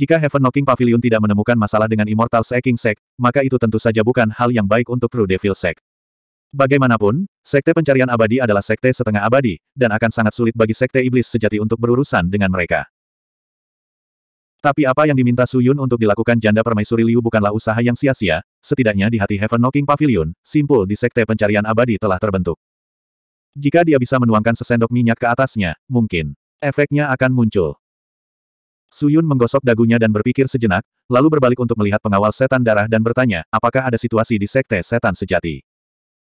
Jika Heaven Knocking Pavilion tidak menemukan masalah dengan Immortal Seeking Sek, maka itu tentu saja bukan hal yang baik untuk True Devil Sek. Bagaimanapun, sekte pencarian abadi adalah sekte setengah abadi, dan akan sangat sulit bagi sekte iblis sejati untuk berurusan dengan mereka. Tapi apa yang diminta Su Yun untuk dilakukan janda permaisuri Liu bukanlah usaha yang sia-sia, setidaknya di hati Heaven Knocking Pavilion, simpul di sekte pencarian abadi telah terbentuk. Jika dia bisa menuangkan sesendok minyak ke atasnya, mungkin efeknya akan muncul. Suyun menggosok dagunya dan berpikir sejenak, lalu berbalik untuk melihat pengawal setan darah dan bertanya, apakah ada situasi di sekte setan sejati?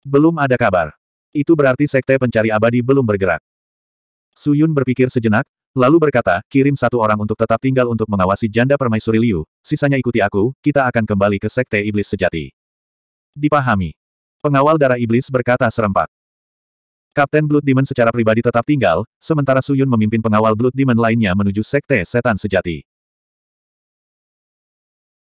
Belum ada kabar. Itu berarti sekte pencari abadi belum bergerak. Suyun berpikir sejenak, lalu berkata, kirim satu orang untuk tetap tinggal untuk mengawasi janda permaisuri Liu, sisanya ikuti aku, kita akan kembali ke sekte iblis sejati. Dipahami. Pengawal darah iblis berkata serempak. Kapten Blood Demon secara pribadi tetap tinggal, sementara Suyun memimpin pengawal Blood Demon lainnya menuju Sekte Setan Sejati.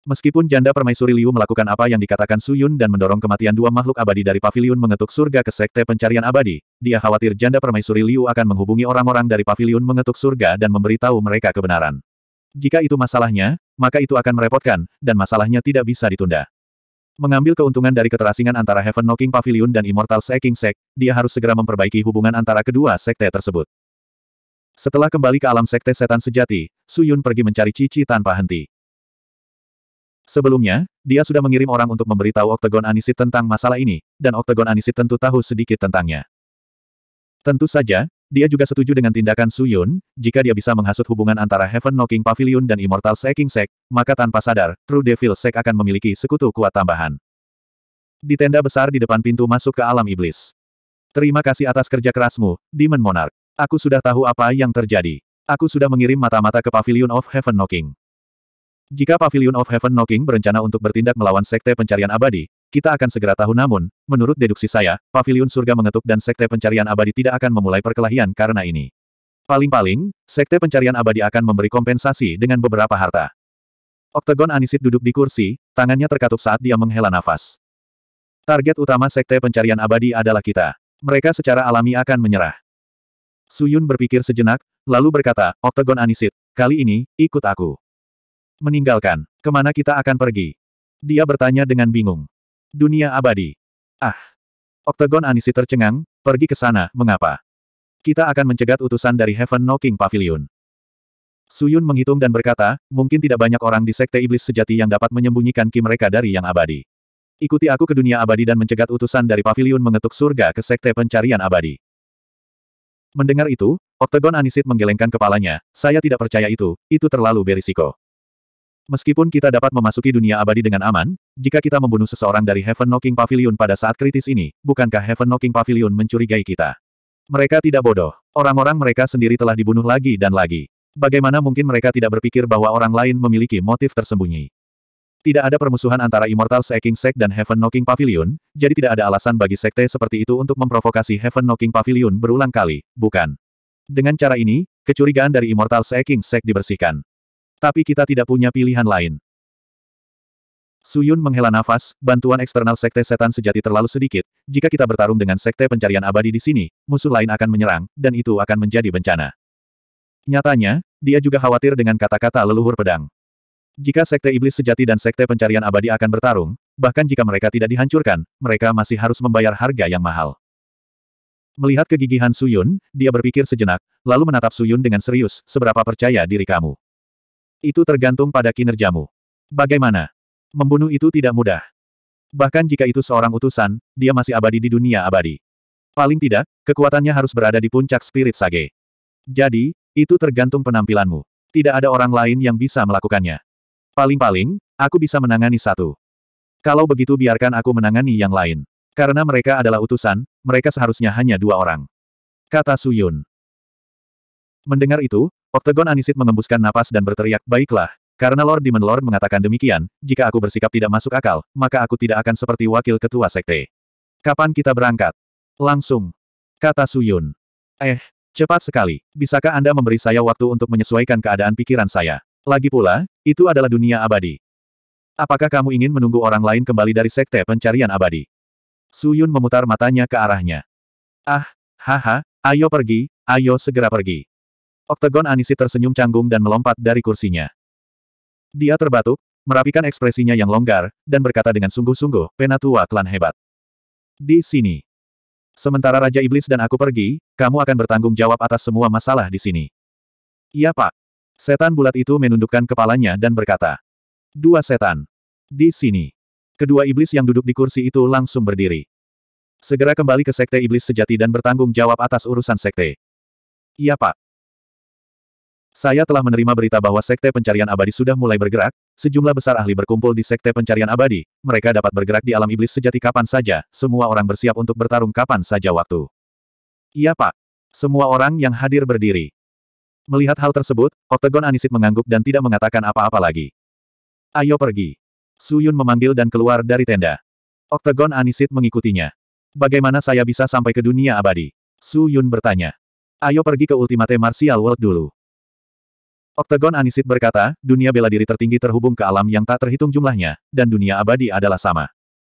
Meskipun janda permaisuri Liu melakukan apa yang dikatakan Suyun dan mendorong kematian dua makhluk abadi dari pavilion mengetuk surga ke Sekte Pencarian Abadi, dia khawatir janda permaisuri Liu akan menghubungi orang-orang dari pavilion mengetuk surga dan memberitahu mereka kebenaran. Jika itu masalahnya, maka itu akan merepotkan, dan masalahnya tidak bisa ditunda. Mengambil keuntungan dari keterasingan antara Heaven Knocking Pavilion dan Immortal Seeking Sect, dia harus segera memperbaiki hubungan antara kedua sekte tersebut. Setelah kembali ke alam sekte setan sejati, Su Yun pergi mencari Cici tanpa henti. Sebelumnya, dia sudah mengirim orang untuk memberitahu Oktagon Anisit tentang masalah ini, dan Oktagon Anisit tentu tahu sedikit tentangnya. Tentu saja, dia juga setuju dengan tindakan Su Yun, jika dia bisa menghasut hubungan antara Heaven Knocking Pavilion dan Immortal Seeking Sect, maka tanpa sadar, True Devil Sect akan memiliki sekutu kuat tambahan. Di tenda besar di depan pintu masuk ke alam iblis. Terima kasih atas kerja kerasmu, Demon Monarch. Aku sudah tahu apa yang terjadi. Aku sudah mengirim mata-mata ke Pavilion of Heaven Knocking. Jika Pavilion of Heaven Knocking berencana untuk bertindak melawan Sekte Pencarian Abadi, kita akan segera tahu namun, menurut deduksi saya, pavilion surga mengetuk dan sekte pencarian abadi tidak akan memulai perkelahian karena ini. Paling-paling, sekte pencarian abadi akan memberi kompensasi dengan beberapa harta. Oktagon Anisit duduk di kursi, tangannya terkatup saat dia menghela nafas. Target utama sekte pencarian abadi adalah kita. Mereka secara alami akan menyerah. Suyun berpikir sejenak, lalu berkata, Oktagon Anisit, kali ini, ikut aku. Meninggalkan, kemana kita akan pergi? Dia bertanya dengan bingung. Dunia abadi. Ah! Oktagon Anisi tercengang, pergi ke sana, mengapa? Kita akan mencegat utusan dari Heaven Knocking Pavilion. Suyun menghitung dan berkata, mungkin tidak banyak orang di Sekte Iblis Sejati yang dapat menyembunyikan ki mereka dari yang abadi. Ikuti aku ke dunia abadi dan mencegat utusan dari pavilion mengetuk surga ke Sekte Pencarian Abadi. Mendengar itu, Oktagon Anisit menggelengkan kepalanya, saya tidak percaya itu, itu terlalu berisiko. Meskipun kita dapat memasuki dunia abadi dengan aman, jika kita membunuh seseorang dari Heaven Knocking Pavilion pada saat kritis ini, bukankah Heaven Knocking Pavilion mencurigai kita? Mereka tidak bodoh. Orang-orang mereka sendiri telah dibunuh lagi dan lagi. Bagaimana mungkin mereka tidak berpikir bahwa orang lain memiliki motif tersembunyi? Tidak ada permusuhan antara Immortal Seeking Sect dan Heaven Knocking Pavilion, jadi tidak ada alasan bagi sekte seperti itu untuk memprovokasi Heaven Knocking Pavilion berulang kali, bukan? Dengan cara ini, kecurigaan dari Immortal Seeking Sect dibersihkan. Tapi kita tidak punya pilihan lain. Suyun menghela nafas, bantuan eksternal sekte setan sejati terlalu sedikit, jika kita bertarung dengan sekte pencarian abadi di sini, musuh lain akan menyerang, dan itu akan menjadi bencana. Nyatanya, dia juga khawatir dengan kata-kata leluhur pedang. Jika sekte iblis sejati dan sekte pencarian abadi akan bertarung, bahkan jika mereka tidak dihancurkan, mereka masih harus membayar harga yang mahal. Melihat kegigihan Suyun, dia berpikir sejenak, lalu menatap Suyun dengan serius, seberapa percaya diri kamu. Itu tergantung pada kinerjamu. Bagaimana? Membunuh itu tidak mudah. Bahkan jika itu seorang utusan, dia masih abadi di dunia abadi. Paling tidak, kekuatannya harus berada di puncak spirit sage. Jadi, itu tergantung penampilanmu. Tidak ada orang lain yang bisa melakukannya. Paling-paling, aku bisa menangani satu. Kalau begitu biarkan aku menangani yang lain. Karena mereka adalah utusan, mereka seharusnya hanya dua orang. Kata Suyun. Mendengar itu, Oktagon Anisit mengembuskan napas dan berteriak, Baiklah, karena Lord Demon Lord mengatakan demikian, jika aku bersikap tidak masuk akal, maka aku tidak akan seperti wakil ketua sekte. Kapan kita berangkat? Langsung. Kata Suyun. Eh, cepat sekali. Bisakah Anda memberi saya waktu untuk menyesuaikan keadaan pikiran saya? Lagi pula, itu adalah dunia abadi. Apakah kamu ingin menunggu orang lain kembali dari sekte pencarian abadi? Suyun memutar matanya ke arahnya. Ah, haha, ayo pergi, ayo segera pergi. Oktagon Anisi tersenyum canggung dan melompat dari kursinya. Dia terbatuk, merapikan ekspresinya yang longgar, dan berkata dengan sungguh-sungguh, penatua klan hebat. Di sini. Sementara Raja Iblis dan aku pergi, kamu akan bertanggung jawab atas semua masalah di sini. Iya pak. Setan bulat itu menundukkan kepalanya dan berkata. Dua setan. Di sini. Kedua iblis yang duduk di kursi itu langsung berdiri. Segera kembali ke sekte iblis sejati dan bertanggung jawab atas urusan sekte. Iya pak. Saya telah menerima berita bahwa Sekte Pencarian Abadi sudah mulai bergerak, sejumlah besar ahli berkumpul di Sekte Pencarian Abadi, mereka dapat bergerak di alam iblis sejati kapan saja, semua orang bersiap untuk bertarung kapan saja waktu. Iya pak. Semua orang yang hadir berdiri. Melihat hal tersebut, Oktagon Anisit mengangguk dan tidak mengatakan apa-apa lagi. Ayo pergi. Suyun memanggil dan keluar dari tenda. Oktagon Anisit mengikutinya. Bagaimana saya bisa sampai ke dunia abadi? Suyun bertanya. Ayo pergi ke Ultimate Martial World dulu. Oktagon Anisit berkata, dunia bela diri tertinggi terhubung ke alam yang tak terhitung jumlahnya, dan dunia abadi adalah sama.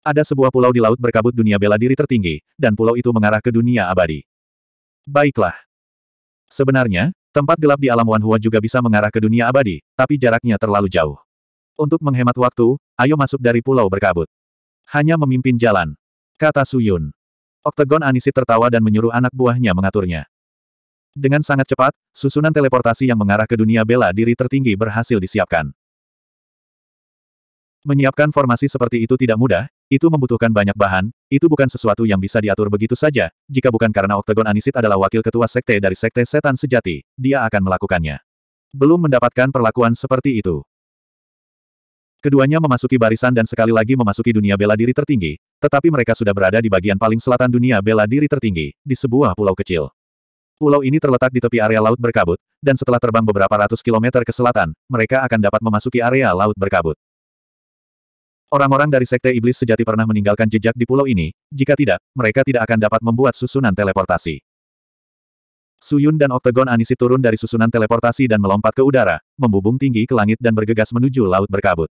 Ada sebuah pulau di laut berkabut dunia bela diri tertinggi, dan pulau itu mengarah ke dunia abadi. Baiklah. Sebenarnya, tempat gelap di alam Wanhua juga bisa mengarah ke dunia abadi, tapi jaraknya terlalu jauh. Untuk menghemat waktu, ayo masuk dari pulau berkabut. Hanya memimpin jalan. Kata Suyun. Oktagon Anisit tertawa dan menyuruh anak buahnya mengaturnya. Dengan sangat cepat, susunan teleportasi yang mengarah ke dunia bela diri tertinggi berhasil disiapkan. Menyiapkan formasi seperti itu tidak mudah, itu membutuhkan banyak bahan, itu bukan sesuatu yang bisa diatur begitu saja, jika bukan karena Oktagon Anisit adalah wakil ketua sekte dari sekte setan sejati, dia akan melakukannya. Belum mendapatkan perlakuan seperti itu. Keduanya memasuki barisan dan sekali lagi memasuki dunia bela diri tertinggi, tetapi mereka sudah berada di bagian paling selatan dunia bela diri tertinggi, di sebuah pulau kecil. Pulau ini terletak di tepi area laut berkabut, dan setelah terbang beberapa ratus kilometer ke selatan, mereka akan dapat memasuki area laut berkabut. Orang-orang dari Sekte Iblis sejati pernah meninggalkan jejak di pulau ini, jika tidak, mereka tidak akan dapat membuat susunan teleportasi. Suyun dan Oktagon Anisi turun dari susunan teleportasi dan melompat ke udara, membubung tinggi ke langit dan bergegas menuju Laut Berkabut.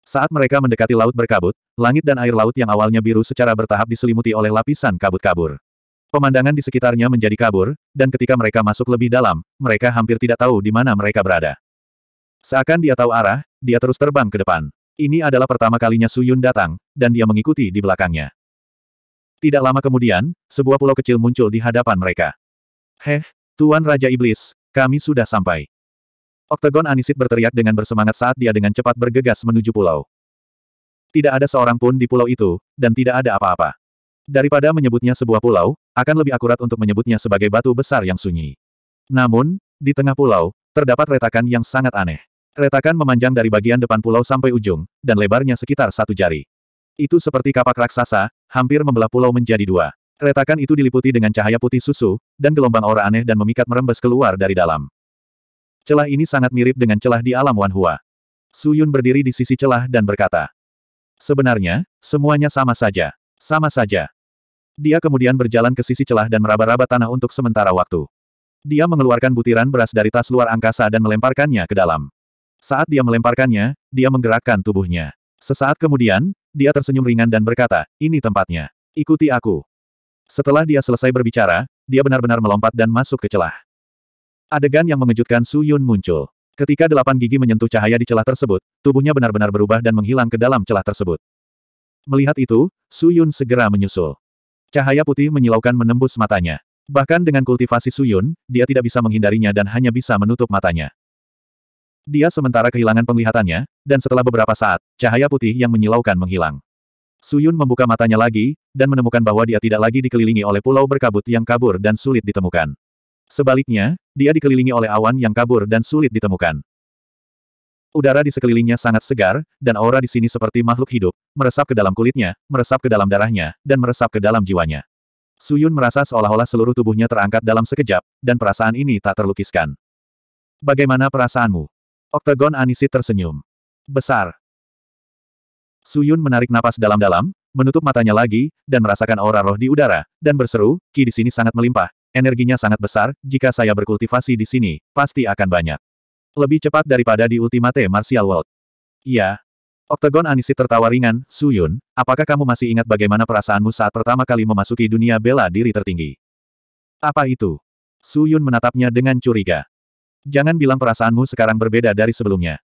Saat mereka mendekati Laut Berkabut, langit dan air laut yang awalnya biru secara bertahap diselimuti oleh lapisan kabut kabur. Pemandangan di sekitarnya menjadi kabur, dan ketika mereka masuk lebih dalam, mereka hampir tidak tahu di mana mereka berada. Seakan dia tahu arah, dia terus terbang ke depan. Ini adalah pertama kalinya Su Yun datang, dan dia mengikuti di belakangnya. Tidak lama kemudian, sebuah pulau kecil muncul di hadapan mereka. Heh, Tuan Raja Iblis, kami sudah sampai. Oktagon Anisit berteriak dengan bersemangat saat dia dengan cepat bergegas menuju pulau. Tidak ada seorang pun di pulau itu, dan tidak ada apa-apa. Daripada menyebutnya sebuah pulau, akan lebih akurat untuk menyebutnya sebagai batu besar yang sunyi. Namun, di tengah pulau, terdapat retakan yang sangat aneh. Retakan memanjang dari bagian depan pulau sampai ujung, dan lebarnya sekitar satu jari. Itu seperti kapak raksasa, hampir membelah pulau menjadi dua. Retakan itu diliputi dengan cahaya putih susu, dan gelombang aura aneh dan memikat merembes keluar dari dalam. Celah ini sangat mirip dengan celah di alam Wanhua. Yun berdiri di sisi celah dan berkata, Sebenarnya, semuanya sama saja. Sama saja. Dia kemudian berjalan ke sisi celah dan meraba-raba tanah untuk sementara waktu. Dia mengeluarkan butiran beras dari tas luar angkasa dan melemparkannya ke dalam. Saat dia melemparkannya, dia menggerakkan tubuhnya. Sesaat kemudian, dia tersenyum ringan dan berkata, ini tempatnya. Ikuti aku. Setelah dia selesai berbicara, dia benar-benar melompat dan masuk ke celah. Adegan yang mengejutkan Su Yun muncul. Ketika delapan gigi menyentuh cahaya di celah tersebut, tubuhnya benar-benar berubah dan menghilang ke dalam celah tersebut. Melihat itu, Su Yun segera menyusul. Cahaya putih menyilaukan menembus matanya. Bahkan dengan kultivasi Suyun, dia tidak bisa menghindarinya dan hanya bisa menutup matanya. Dia sementara kehilangan penglihatannya, dan setelah beberapa saat, cahaya putih yang menyilaukan menghilang. Suyun membuka matanya lagi, dan menemukan bahwa dia tidak lagi dikelilingi oleh pulau berkabut yang kabur dan sulit ditemukan. Sebaliknya, dia dikelilingi oleh awan yang kabur dan sulit ditemukan. Udara di sekelilingnya sangat segar, dan aura di sini seperti makhluk hidup, meresap ke dalam kulitnya, meresap ke dalam darahnya, dan meresap ke dalam jiwanya. Suyun merasa seolah-olah seluruh tubuhnya terangkat dalam sekejap, dan perasaan ini tak terlukiskan. Bagaimana perasaanmu? Oktagon Anisit tersenyum. Besar. Suyun menarik napas dalam-dalam, menutup matanya lagi, dan merasakan aura roh di udara, dan berseru, Ki di sini sangat melimpah, energinya sangat besar, jika saya berkultivasi di sini, pasti akan banyak. Lebih cepat daripada di Ultimate Martial World. Iya. Oktagon Anisit tertawa ringan, Suyun, apakah kamu masih ingat bagaimana perasaanmu saat pertama kali memasuki dunia bela diri tertinggi? Apa itu? Suyun menatapnya dengan curiga. Jangan bilang perasaanmu sekarang berbeda dari sebelumnya.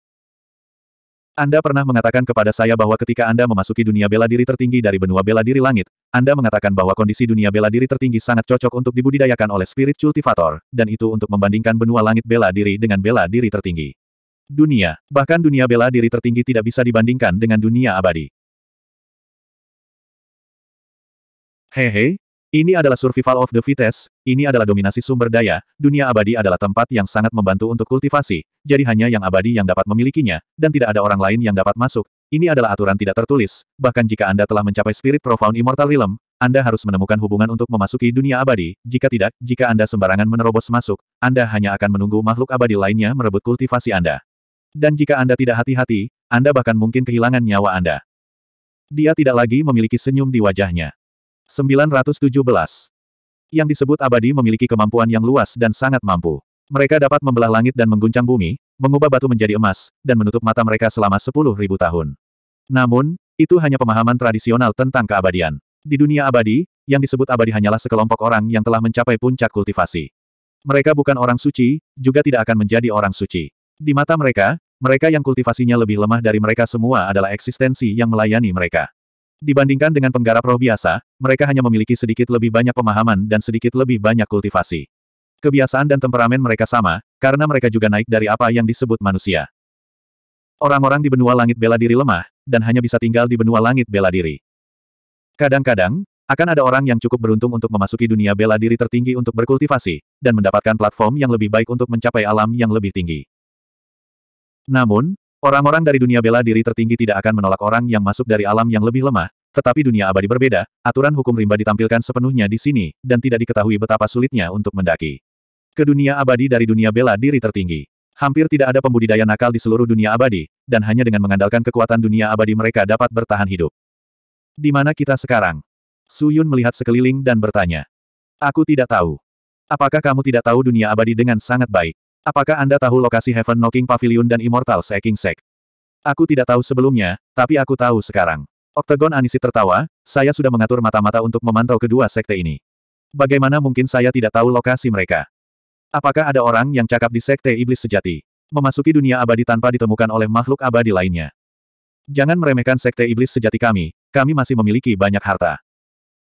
Anda pernah mengatakan kepada saya bahwa ketika Anda memasuki dunia bela diri tertinggi dari benua bela diri langit, Anda mengatakan bahwa kondisi dunia bela diri tertinggi sangat cocok untuk dibudidayakan oleh spirit cultivator, dan itu untuk membandingkan benua langit bela diri dengan bela diri tertinggi. Dunia, bahkan dunia bela diri tertinggi tidak bisa dibandingkan dengan dunia abadi. Hehe, ini adalah survival of the fittest, ini adalah dominasi sumber daya, dunia abadi adalah tempat yang sangat membantu untuk kultivasi, jadi hanya yang abadi yang dapat memilikinya, dan tidak ada orang lain yang dapat masuk. Ini adalah aturan tidak tertulis, bahkan jika Anda telah mencapai spirit profound immortal realm, Anda harus menemukan hubungan untuk memasuki dunia abadi, jika tidak, jika Anda sembarangan menerobos masuk, Anda hanya akan menunggu makhluk abadi lainnya merebut kultivasi Anda. Dan jika Anda tidak hati-hati, Anda bahkan mungkin kehilangan nyawa Anda. Dia tidak lagi memiliki senyum di wajahnya. 917. Yang disebut abadi memiliki kemampuan yang luas dan sangat mampu. Mereka dapat membelah langit dan mengguncang bumi, mengubah batu menjadi emas, dan menutup mata mereka selama 10.000 tahun. Namun, itu hanya pemahaman tradisional tentang keabadian. Di dunia abadi, yang disebut abadi hanyalah sekelompok orang yang telah mencapai puncak kultivasi. Mereka bukan orang suci, juga tidak akan menjadi orang suci. Di mata mereka, mereka yang kultivasinya lebih lemah dari mereka semua adalah eksistensi yang melayani mereka. Dibandingkan dengan penggarap roh biasa, mereka hanya memiliki sedikit lebih banyak pemahaman dan sedikit lebih banyak kultivasi. Kebiasaan dan temperamen mereka sama, karena mereka juga naik dari apa yang disebut manusia. Orang-orang di benua langit bela diri lemah, dan hanya bisa tinggal di benua langit bela diri. Kadang-kadang, akan ada orang yang cukup beruntung untuk memasuki dunia bela diri tertinggi untuk berkultivasi, dan mendapatkan platform yang lebih baik untuk mencapai alam yang lebih tinggi. Namun, Orang-orang dari dunia bela diri tertinggi tidak akan menolak orang yang masuk dari alam yang lebih lemah, tetapi dunia abadi berbeda, aturan hukum rimba ditampilkan sepenuhnya di sini, dan tidak diketahui betapa sulitnya untuk mendaki. Ke dunia abadi dari dunia bela diri tertinggi. Hampir tidak ada pembudidaya nakal di seluruh dunia abadi, dan hanya dengan mengandalkan kekuatan dunia abadi mereka dapat bertahan hidup. Di mana kita sekarang? Su Yun melihat sekeliling dan bertanya. Aku tidak tahu. Apakah kamu tidak tahu dunia abadi dengan sangat baik? Apakah Anda tahu lokasi Heaven Knocking Pavilion dan Immortal Seeking Sect? Aku tidak tahu sebelumnya, tapi aku tahu sekarang. Oktagon Anisi tertawa, saya sudah mengatur mata-mata untuk memantau kedua sekte ini. Bagaimana mungkin saya tidak tahu lokasi mereka? Apakah ada orang yang cakap di sekte iblis sejati? Memasuki dunia abadi tanpa ditemukan oleh makhluk abadi lainnya. Jangan meremehkan sekte iblis sejati kami, kami masih memiliki banyak harta.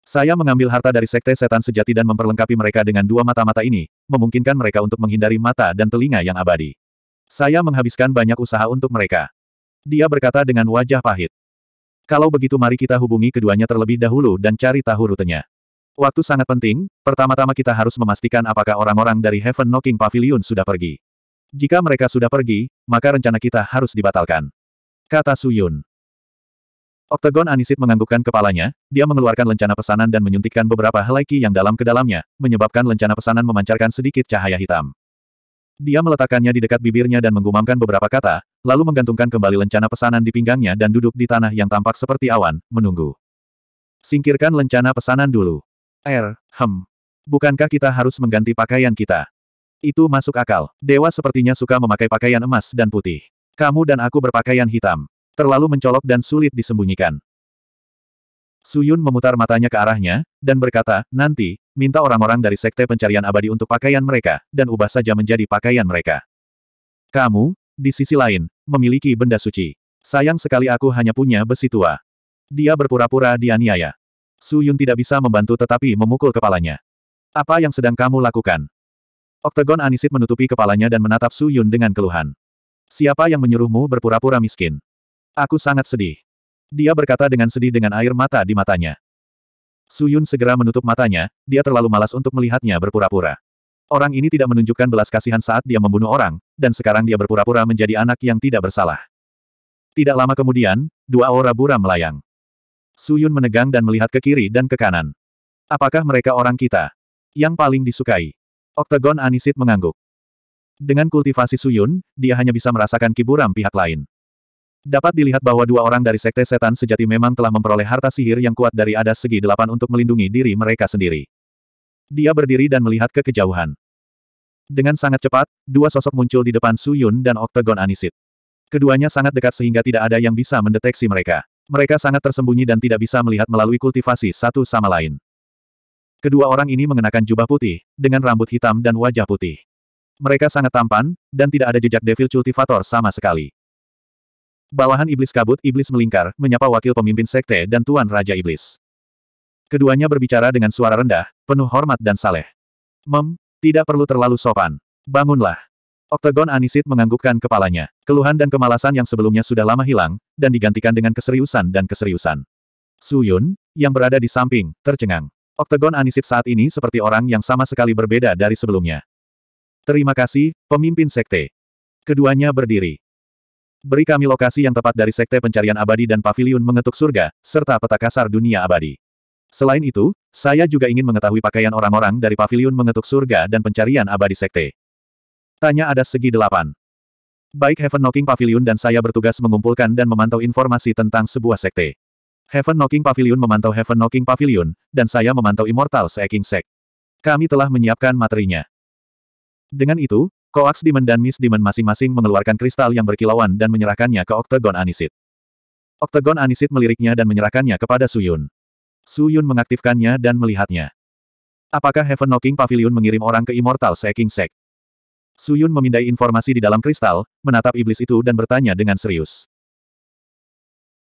Saya mengambil harta dari sekte setan sejati dan memperlengkapi mereka dengan dua mata-mata ini, memungkinkan mereka untuk menghindari mata dan telinga yang abadi. Saya menghabiskan banyak usaha untuk mereka. Dia berkata dengan wajah pahit. Kalau begitu mari kita hubungi keduanya terlebih dahulu dan cari tahu rutenya. Waktu sangat penting, pertama-tama kita harus memastikan apakah orang-orang dari Heaven Knocking Pavilion sudah pergi. Jika mereka sudah pergi, maka rencana kita harus dibatalkan. Kata Suyun. Oktagon Anisit menganggukkan kepalanya, dia mengeluarkan lencana pesanan dan menyuntikkan beberapa helai ki yang dalam ke dalamnya, menyebabkan lencana pesanan memancarkan sedikit cahaya hitam. Dia meletakkannya di dekat bibirnya dan menggumamkan beberapa kata, lalu menggantungkan kembali lencana pesanan di pinggangnya dan duduk di tanah yang tampak seperti awan, menunggu. Singkirkan lencana pesanan dulu. Er, hem. Bukankah kita harus mengganti pakaian kita? Itu masuk akal. Dewa sepertinya suka memakai pakaian emas dan putih. Kamu dan aku berpakaian hitam. Terlalu mencolok dan sulit disembunyikan. Suyun memutar matanya ke arahnya, dan berkata, nanti, minta orang-orang dari Sekte Pencarian Abadi untuk pakaian mereka, dan ubah saja menjadi pakaian mereka. Kamu, di sisi lain, memiliki benda suci. Sayang sekali aku hanya punya besi tua. Dia berpura-pura dianiaya. Suyun tidak bisa membantu tetapi memukul kepalanya. Apa yang sedang kamu lakukan? Oktagon Anisit menutupi kepalanya dan menatap Suyun dengan keluhan. Siapa yang menyuruhmu berpura-pura miskin? Aku sangat sedih. Dia berkata dengan sedih dengan air mata di matanya. Suyun segera menutup matanya, dia terlalu malas untuk melihatnya berpura-pura. Orang ini tidak menunjukkan belas kasihan saat dia membunuh orang, dan sekarang dia berpura-pura menjadi anak yang tidak bersalah. Tidak lama kemudian, dua aura buram melayang. Suyun menegang dan melihat ke kiri dan ke kanan. Apakah mereka orang kita? Yang paling disukai. Oktagon Anisit mengangguk. Dengan kultivasi Suyun, dia hanya bisa merasakan kiburam pihak lain. Dapat dilihat bahwa dua orang dari Sekte Setan Sejati memang telah memperoleh harta sihir yang kuat dari ada Segi Delapan untuk melindungi diri mereka sendiri. Dia berdiri dan melihat ke kejauhan. Dengan sangat cepat, dua sosok muncul di depan Su Yun dan Oktagon Anisit. Keduanya sangat dekat sehingga tidak ada yang bisa mendeteksi mereka. Mereka sangat tersembunyi dan tidak bisa melihat melalui kultivasi satu sama lain. Kedua orang ini mengenakan jubah putih, dengan rambut hitam dan wajah putih. Mereka sangat tampan, dan tidak ada jejak devil cultivator sama sekali. Bawahan iblis kabut iblis melingkar, menyapa wakil pemimpin sekte dan tuan raja iblis. Keduanya berbicara dengan suara rendah, penuh hormat dan saleh. Mem, tidak perlu terlalu sopan. Bangunlah. Oktagon Anisit menganggukkan kepalanya. Keluhan dan kemalasan yang sebelumnya sudah lama hilang, dan digantikan dengan keseriusan dan keseriusan. Suyun, yang berada di samping, tercengang. Oktagon Anisit saat ini seperti orang yang sama sekali berbeda dari sebelumnya. Terima kasih, pemimpin sekte. Keduanya berdiri. Beri kami lokasi yang tepat dari Sekte Pencarian Abadi dan Paviliun Mengetuk Surga, serta peta kasar dunia abadi. Selain itu, saya juga ingin mengetahui pakaian orang-orang dari Paviliun Mengetuk Surga dan Pencarian Abadi Sekte. Tanya ada segi delapan. Baik Heaven Knocking Pavilion dan saya bertugas mengumpulkan dan memantau informasi tentang sebuah sekte. Heaven Knocking Pavilion memantau Heaven Knocking Pavilion, dan saya memantau Immortal Seeking Sect. Kami telah menyiapkan materinya. Dengan itu, Koaks Demon dan Miss Demon masing-masing mengeluarkan kristal yang berkilauan dan menyerahkannya ke Oktagon Anisit. Oktagon Anisit meliriknya dan menyerahkannya kepada Suyun. Suyun mengaktifkannya dan melihatnya. Apakah Heaven Knocking Pavilion mengirim orang ke Immortal Seeking Sect? Suyun memindai informasi di dalam kristal, menatap iblis itu dan bertanya dengan serius.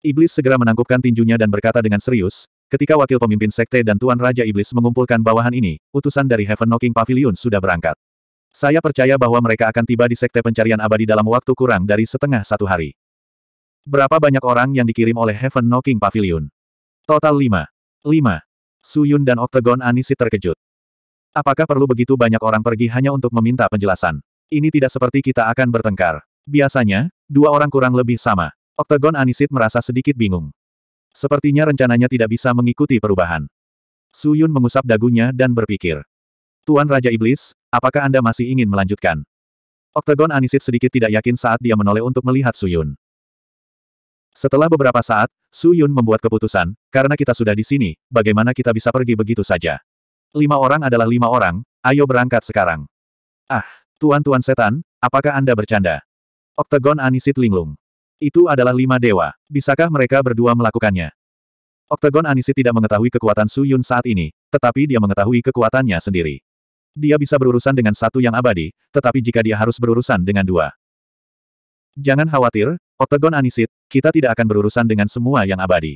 Iblis segera menangkupkan tinjunya dan berkata dengan serius, ketika wakil pemimpin sekte dan Tuan Raja Iblis mengumpulkan bawahan ini, utusan dari Heaven Knocking Pavilion sudah berangkat. Saya percaya bahwa mereka akan tiba di Sekte Pencarian Abadi dalam waktu kurang dari setengah satu hari. Berapa banyak orang yang dikirim oleh Heaven Knocking Pavilion? Total 5. 5. Suyun dan Octagon Anisit terkejut. Apakah perlu begitu banyak orang pergi hanya untuk meminta penjelasan? Ini tidak seperti kita akan bertengkar. Biasanya, dua orang kurang lebih sama. Octagon Anisit merasa sedikit bingung. Sepertinya rencananya tidak bisa mengikuti perubahan. Suyun mengusap dagunya dan berpikir. Tuan Raja Iblis, apakah Anda masih ingin melanjutkan? Oktagon Anisit sedikit tidak yakin saat dia menoleh untuk melihat Suyun. Setelah beberapa saat, Suyun membuat keputusan, karena kita sudah di sini, bagaimana kita bisa pergi begitu saja? Lima orang adalah lima orang, ayo berangkat sekarang. Ah, tuan-tuan setan, apakah Anda bercanda? Oktagon Anisit linglung. Itu adalah lima dewa, bisakah mereka berdua melakukannya? Oktagon Anisit tidak mengetahui kekuatan Suyun saat ini, tetapi dia mengetahui kekuatannya sendiri dia bisa berurusan dengan satu yang abadi, tetapi jika dia harus berurusan dengan dua. Jangan khawatir, Octagon Anisit, kita tidak akan berurusan dengan semua yang abadi.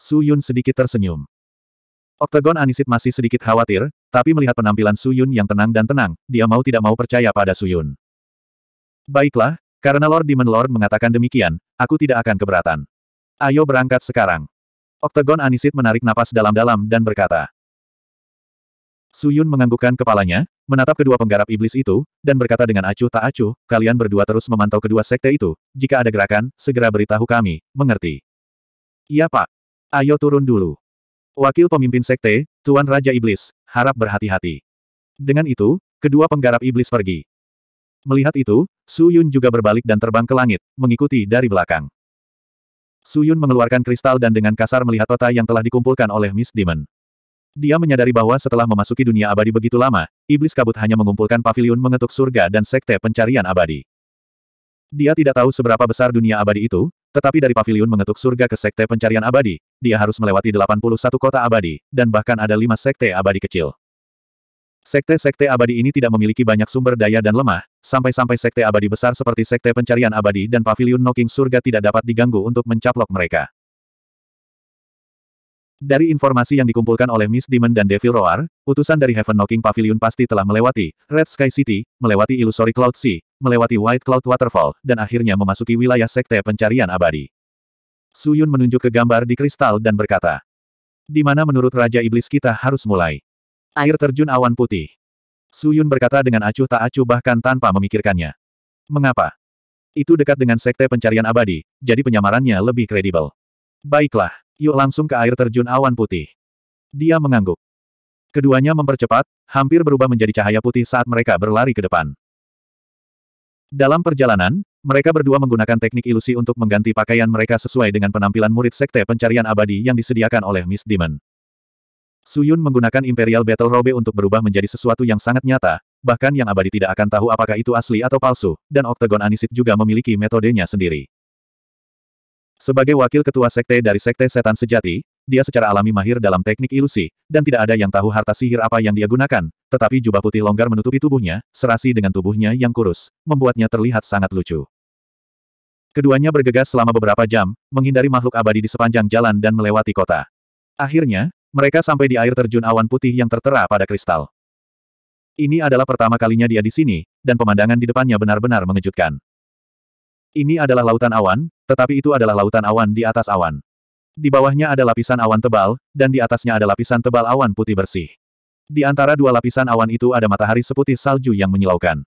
Su Yun sedikit tersenyum. Octagon Anisit masih sedikit khawatir, tapi melihat penampilan Su Yun yang tenang dan tenang, dia mau tidak mau percaya pada Su Yun. Baiklah, karena Lord Demon Lord mengatakan demikian, aku tidak akan keberatan. Ayo berangkat sekarang. Octagon Anisit menarik napas dalam-dalam dan berkata. Suyun menganggukkan kepalanya, menatap kedua penggarap iblis itu, dan berkata dengan acuh tak acuh, kalian berdua terus memantau kedua sekte itu, jika ada gerakan, segera beritahu kami, mengerti. Iya pak. Ayo turun dulu. Wakil pemimpin sekte, Tuan Raja Iblis, harap berhati-hati. Dengan itu, kedua penggarap iblis pergi. Melihat itu, Suyun juga berbalik dan terbang ke langit, mengikuti dari belakang. Suyun mengeluarkan kristal dan dengan kasar melihat kota yang telah dikumpulkan oleh Miss Demon. Dia menyadari bahwa setelah memasuki dunia abadi begitu lama, iblis kabut hanya mengumpulkan pavilion mengetuk surga dan sekte pencarian abadi. Dia tidak tahu seberapa besar dunia abadi itu, tetapi dari pavilion mengetuk surga ke sekte pencarian abadi, dia harus melewati 81 kota abadi, dan bahkan ada lima sekte abadi kecil. Sekte-sekte abadi ini tidak memiliki banyak sumber daya dan lemah, sampai-sampai sekte abadi besar seperti sekte pencarian abadi dan pavilion knocking surga tidak dapat diganggu untuk mencaplok mereka. Dari informasi yang dikumpulkan oleh Miss Demon dan Devil Roar, utusan dari Heaven Knocking Pavilion pasti telah melewati Red Sky City, melewati Illusory Cloud Sea, melewati White Cloud Waterfall, dan akhirnya memasuki wilayah Sekte Pencarian Abadi. Su Yun menunjuk ke gambar di kristal dan berkata, di mana menurut Raja Iblis kita harus mulai? Air terjun awan putih. Su Yun berkata dengan acuh tak acuh bahkan tanpa memikirkannya. Mengapa? Itu dekat dengan sekte pencarian abadi, jadi penyamarannya lebih kredibel. Baiklah. Yuk langsung ke air terjun awan putih. Dia mengangguk. Keduanya mempercepat, hampir berubah menjadi cahaya putih saat mereka berlari ke depan. Dalam perjalanan, mereka berdua menggunakan teknik ilusi untuk mengganti pakaian mereka sesuai dengan penampilan murid sekte pencarian abadi yang disediakan oleh Miss Demon. Suyun menggunakan Imperial Battle Robe untuk berubah menjadi sesuatu yang sangat nyata, bahkan yang abadi tidak akan tahu apakah itu asli atau palsu, dan Octagon Anisit juga memiliki metodenya sendiri. Sebagai wakil ketua sekte dari sekte setan sejati, dia secara alami mahir dalam teknik ilusi, dan tidak ada yang tahu harta sihir apa yang dia gunakan, tetapi jubah putih longgar menutupi tubuhnya, serasi dengan tubuhnya yang kurus, membuatnya terlihat sangat lucu. Keduanya bergegas selama beberapa jam, menghindari makhluk abadi di sepanjang jalan dan melewati kota. Akhirnya, mereka sampai di air terjun awan putih yang tertera pada kristal. Ini adalah pertama kalinya dia di sini, dan pemandangan di depannya benar-benar mengejutkan. Ini adalah lautan awan, tetapi itu adalah lautan awan di atas awan. Di bawahnya ada lapisan awan tebal, dan di atasnya ada lapisan tebal awan putih bersih. Di antara dua lapisan awan itu ada matahari seputih salju yang menyilaukan.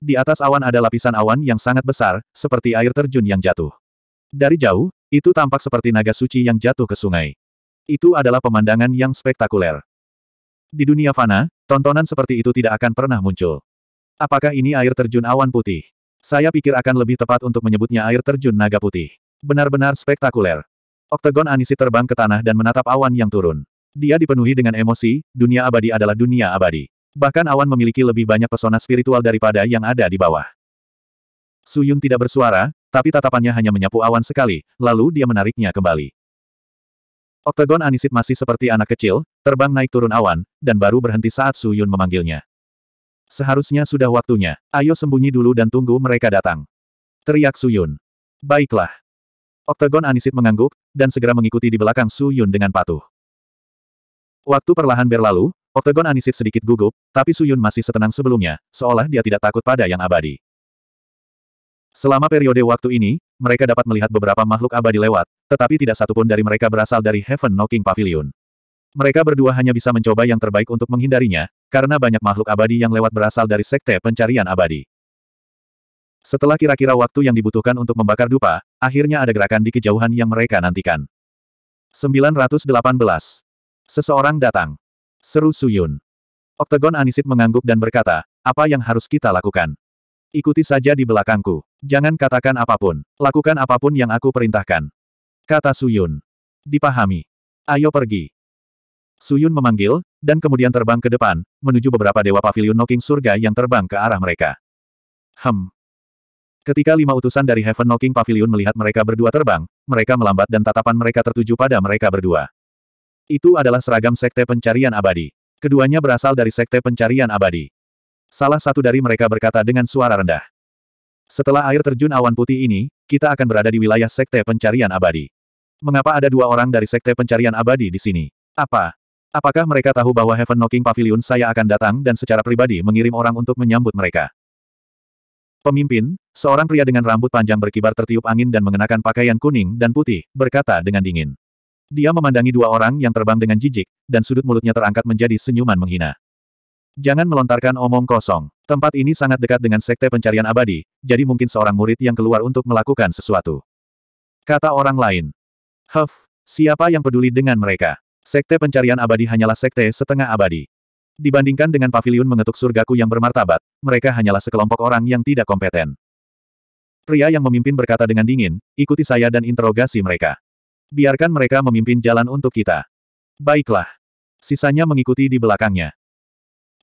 Di atas awan ada lapisan awan yang sangat besar, seperti air terjun yang jatuh. Dari jauh, itu tampak seperti naga suci yang jatuh ke sungai. Itu adalah pemandangan yang spektakuler. Di dunia fana, tontonan seperti itu tidak akan pernah muncul. Apakah ini air terjun awan putih? Saya pikir akan lebih tepat untuk menyebutnya air terjun naga putih. Benar-benar spektakuler. Oktagon Anisi terbang ke tanah dan menatap awan yang turun. Dia dipenuhi dengan emosi, dunia abadi adalah dunia abadi. Bahkan awan memiliki lebih banyak pesona spiritual daripada yang ada di bawah. Suyun tidak bersuara, tapi tatapannya hanya menyapu awan sekali, lalu dia menariknya kembali. Oktagon Anisit masih seperti anak kecil, terbang naik turun awan, dan baru berhenti saat Suyun memanggilnya. Seharusnya sudah waktunya. Ayo sembunyi dulu dan tunggu mereka datang. Teriak Suyun. Baiklah. Oktagon Anisit mengangguk, dan segera mengikuti di belakang Suyun dengan patuh. Waktu perlahan berlalu, Oktagon Anisit sedikit gugup, tapi Suyun masih setenang sebelumnya, seolah dia tidak takut pada yang abadi. Selama periode waktu ini, mereka dapat melihat beberapa makhluk abadi lewat, tetapi tidak satupun dari mereka berasal dari Heaven Knocking Pavilion. Mereka berdua hanya bisa mencoba yang terbaik untuk menghindarinya, karena banyak makhluk abadi yang lewat berasal dari sekte pencarian abadi. Setelah kira-kira waktu yang dibutuhkan untuk membakar dupa, akhirnya ada gerakan di kejauhan yang mereka nantikan. 918. Seseorang datang. Seru Suyun. Oktagon Anisit mengangguk dan berkata, apa yang harus kita lakukan? Ikuti saja di belakangku. Jangan katakan apapun. Lakukan apapun yang aku perintahkan. Kata Suyun. Dipahami. Ayo pergi. Suyun memanggil, dan kemudian terbang ke depan, menuju beberapa dewa pavilion knocking surga yang terbang ke arah mereka. Hem. Ketika lima utusan dari Heaven Knocking Pavilion melihat mereka berdua terbang, mereka melambat dan tatapan mereka tertuju pada mereka berdua. Itu adalah seragam Sekte Pencarian Abadi. Keduanya berasal dari Sekte Pencarian Abadi. Salah satu dari mereka berkata dengan suara rendah. Setelah air terjun awan putih ini, kita akan berada di wilayah Sekte Pencarian Abadi. Mengapa ada dua orang dari Sekte Pencarian Abadi di sini? Apa? Apakah mereka tahu bahwa Heaven Knocking Pavilion saya akan datang dan secara pribadi mengirim orang untuk menyambut mereka? Pemimpin, seorang pria dengan rambut panjang berkibar tertiup angin dan mengenakan pakaian kuning dan putih, berkata dengan dingin. Dia memandangi dua orang yang terbang dengan jijik, dan sudut mulutnya terangkat menjadi senyuman menghina. Jangan melontarkan omong kosong. Tempat ini sangat dekat dengan sekte pencarian abadi, jadi mungkin seorang murid yang keluar untuk melakukan sesuatu. Kata orang lain. Huff, siapa yang peduli dengan mereka? Sekte pencarian abadi hanyalah sekte setengah abadi. Dibandingkan dengan pavilion mengetuk surgaku yang bermartabat, mereka hanyalah sekelompok orang yang tidak kompeten. Pria yang memimpin berkata dengan dingin, ikuti saya dan interogasi mereka. Biarkan mereka memimpin jalan untuk kita. Baiklah. Sisanya mengikuti di belakangnya.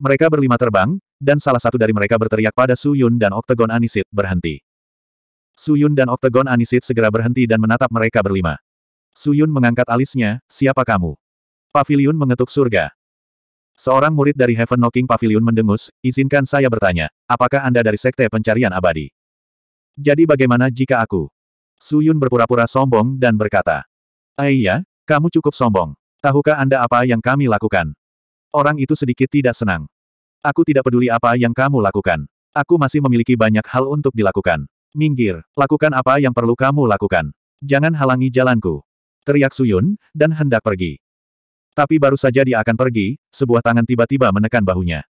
Mereka berlima terbang, dan salah satu dari mereka berteriak pada Suyun dan Oktagon Anisit, berhenti. Suyun dan Oktagon Anisit segera berhenti dan menatap mereka berlima. Suyun mengangkat alisnya, siapa kamu? Pavilion mengetuk surga. Seorang murid dari Heaven Knocking Pavilion mendengus, izinkan saya bertanya, apakah Anda dari Sekte Pencarian Abadi? Jadi bagaimana jika aku? Suyun berpura-pura sombong dan berkata, Aiya, eh, kamu cukup sombong. Tahukah Anda apa yang kami lakukan? Orang itu sedikit tidak senang. Aku tidak peduli apa yang kamu lakukan. Aku masih memiliki banyak hal untuk dilakukan. Minggir, lakukan apa yang perlu kamu lakukan. Jangan halangi jalanku. Teriak Suyun, dan hendak pergi. Tapi baru saja dia akan pergi, sebuah tangan tiba-tiba menekan bahunya.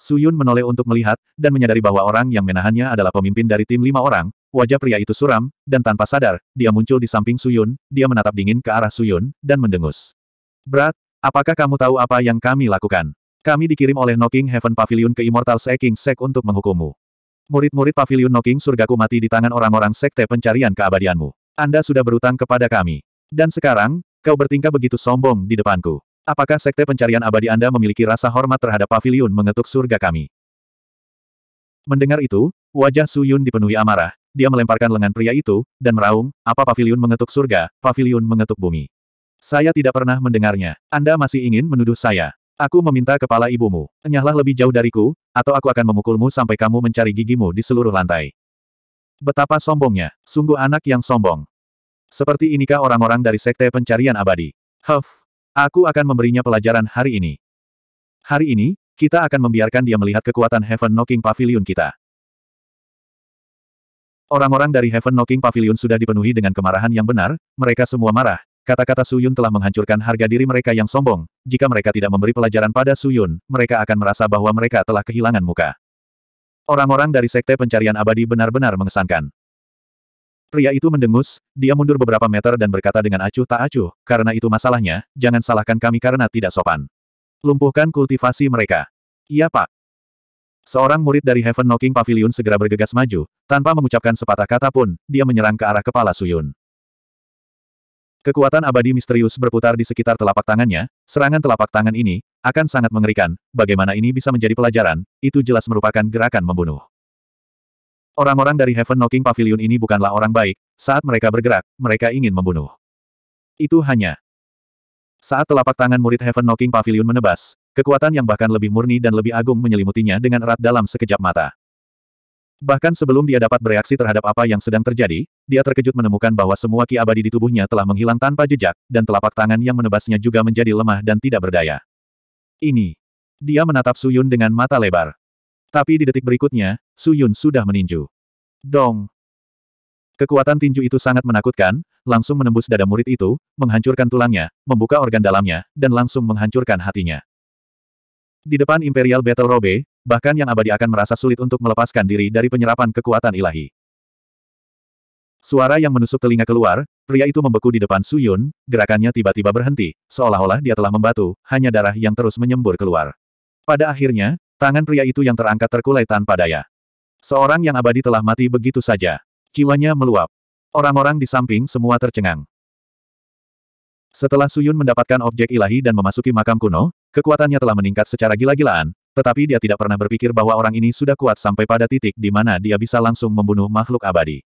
Suyun menoleh untuk melihat, dan menyadari bahwa orang yang menahannya adalah pemimpin dari tim lima orang, wajah pria itu suram, dan tanpa sadar, dia muncul di samping Suyun, dia menatap dingin ke arah Suyun, dan mendengus. Berat, apakah kamu tahu apa yang kami lakukan? Kami dikirim oleh Noking Heaven Pavilion ke Immortal Seeking Sek untuk menghukummu. Murid-murid Pavilion Noking surgaku mati di tangan orang-orang sekte pencarian keabadianmu. Anda sudah berutang kepada kami. Dan sekarang, Kau bertingkah begitu sombong di depanku. Apakah sekte pencarian abadi Anda memiliki rasa hormat terhadap pavilion mengetuk surga kami? Mendengar itu, wajah Su Yun dipenuhi amarah. Dia melemparkan lengan pria itu, dan meraung, apa pavilion mengetuk surga, pavilion mengetuk bumi. Saya tidak pernah mendengarnya. Anda masih ingin menuduh saya. Aku meminta kepala ibumu. Enyahlah lebih jauh dariku, atau aku akan memukulmu sampai kamu mencari gigimu di seluruh lantai. Betapa sombongnya. Sungguh anak yang sombong. Seperti inikah orang-orang dari Sekte Pencarian Abadi? Huff! Aku akan memberinya pelajaran hari ini. Hari ini, kita akan membiarkan dia melihat kekuatan Heaven Knocking Pavilion kita. Orang-orang dari Heaven Knocking Pavilion sudah dipenuhi dengan kemarahan yang benar, mereka semua marah, Kata-kata Suyun telah menghancurkan harga diri mereka yang sombong. Jika mereka tidak memberi pelajaran pada Suyun, mereka akan merasa bahwa mereka telah kehilangan muka. Orang-orang dari Sekte Pencarian Abadi benar-benar mengesankan. Pria itu mendengus, dia mundur beberapa meter dan berkata dengan acuh tak acuh, karena itu masalahnya, jangan salahkan kami karena tidak sopan. Lumpuhkan kultivasi mereka. Iya pak. Seorang murid dari Heaven Knocking Pavilion segera bergegas maju, tanpa mengucapkan sepatah kata pun, dia menyerang ke arah kepala Suyun. Kekuatan abadi misterius berputar di sekitar telapak tangannya, serangan telapak tangan ini, akan sangat mengerikan, bagaimana ini bisa menjadi pelajaran, itu jelas merupakan gerakan membunuh. Orang-orang dari Heaven Knocking Pavilion ini bukanlah orang baik, saat mereka bergerak, mereka ingin membunuh. Itu hanya. Saat telapak tangan murid Heaven Knocking Pavilion menebas, kekuatan yang bahkan lebih murni dan lebih agung menyelimutinya dengan erat dalam sekejap mata. Bahkan sebelum dia dapat bereaksi terhadap apa yang sedang terjadi, dia terkejut menemukan bahwa semua ki abadi di tubuhnya telah menghilang tanpa jejak, dan telapak tangan yang menebasnya juga menjadi lemah dan tidak berdaya. Ini. Dia menatap Suyun dengan mata lebar. Tapi di detik berikutnya, Su Yun sudah meninju. Dong! Kekuatan tinju itu sangat menakutkan, langsung menembus dada murid itu, menghancurkan tulangnya, membuka organ dalamnya, dan langsung menghancurkan hatinya. Di depan Imperial Battle Robe, bahkan yang abadi akan merasa sulit untuk melepaskan diri dari penyerapan kekuatan ilahi. Suara yang menusuk telinga keluar, pria itu membeku di depan Su Yun, gerakannya tiba-tiba berhenti, seolah-olah dia telah membatu, hanya darah yang terus menyembur keluar. Pada akhirnya, Tangan pria itu yang terangkat terkulai tanpa daya. Seorang yang abadi telah mati begitu saja. Jiwanya meluap. Orang-orang di samping semua tercengang. Setelah Suyun mendapatkan objek ilahi dan memasuki makam kuno, kekuatannya telah meningkat secara gila-gilaan, tetapi dia tidak pernah berpikir bahwa orang ini sudah kuat sampai pada titik di mana dia bisa langsung membunuh makhluk abadi.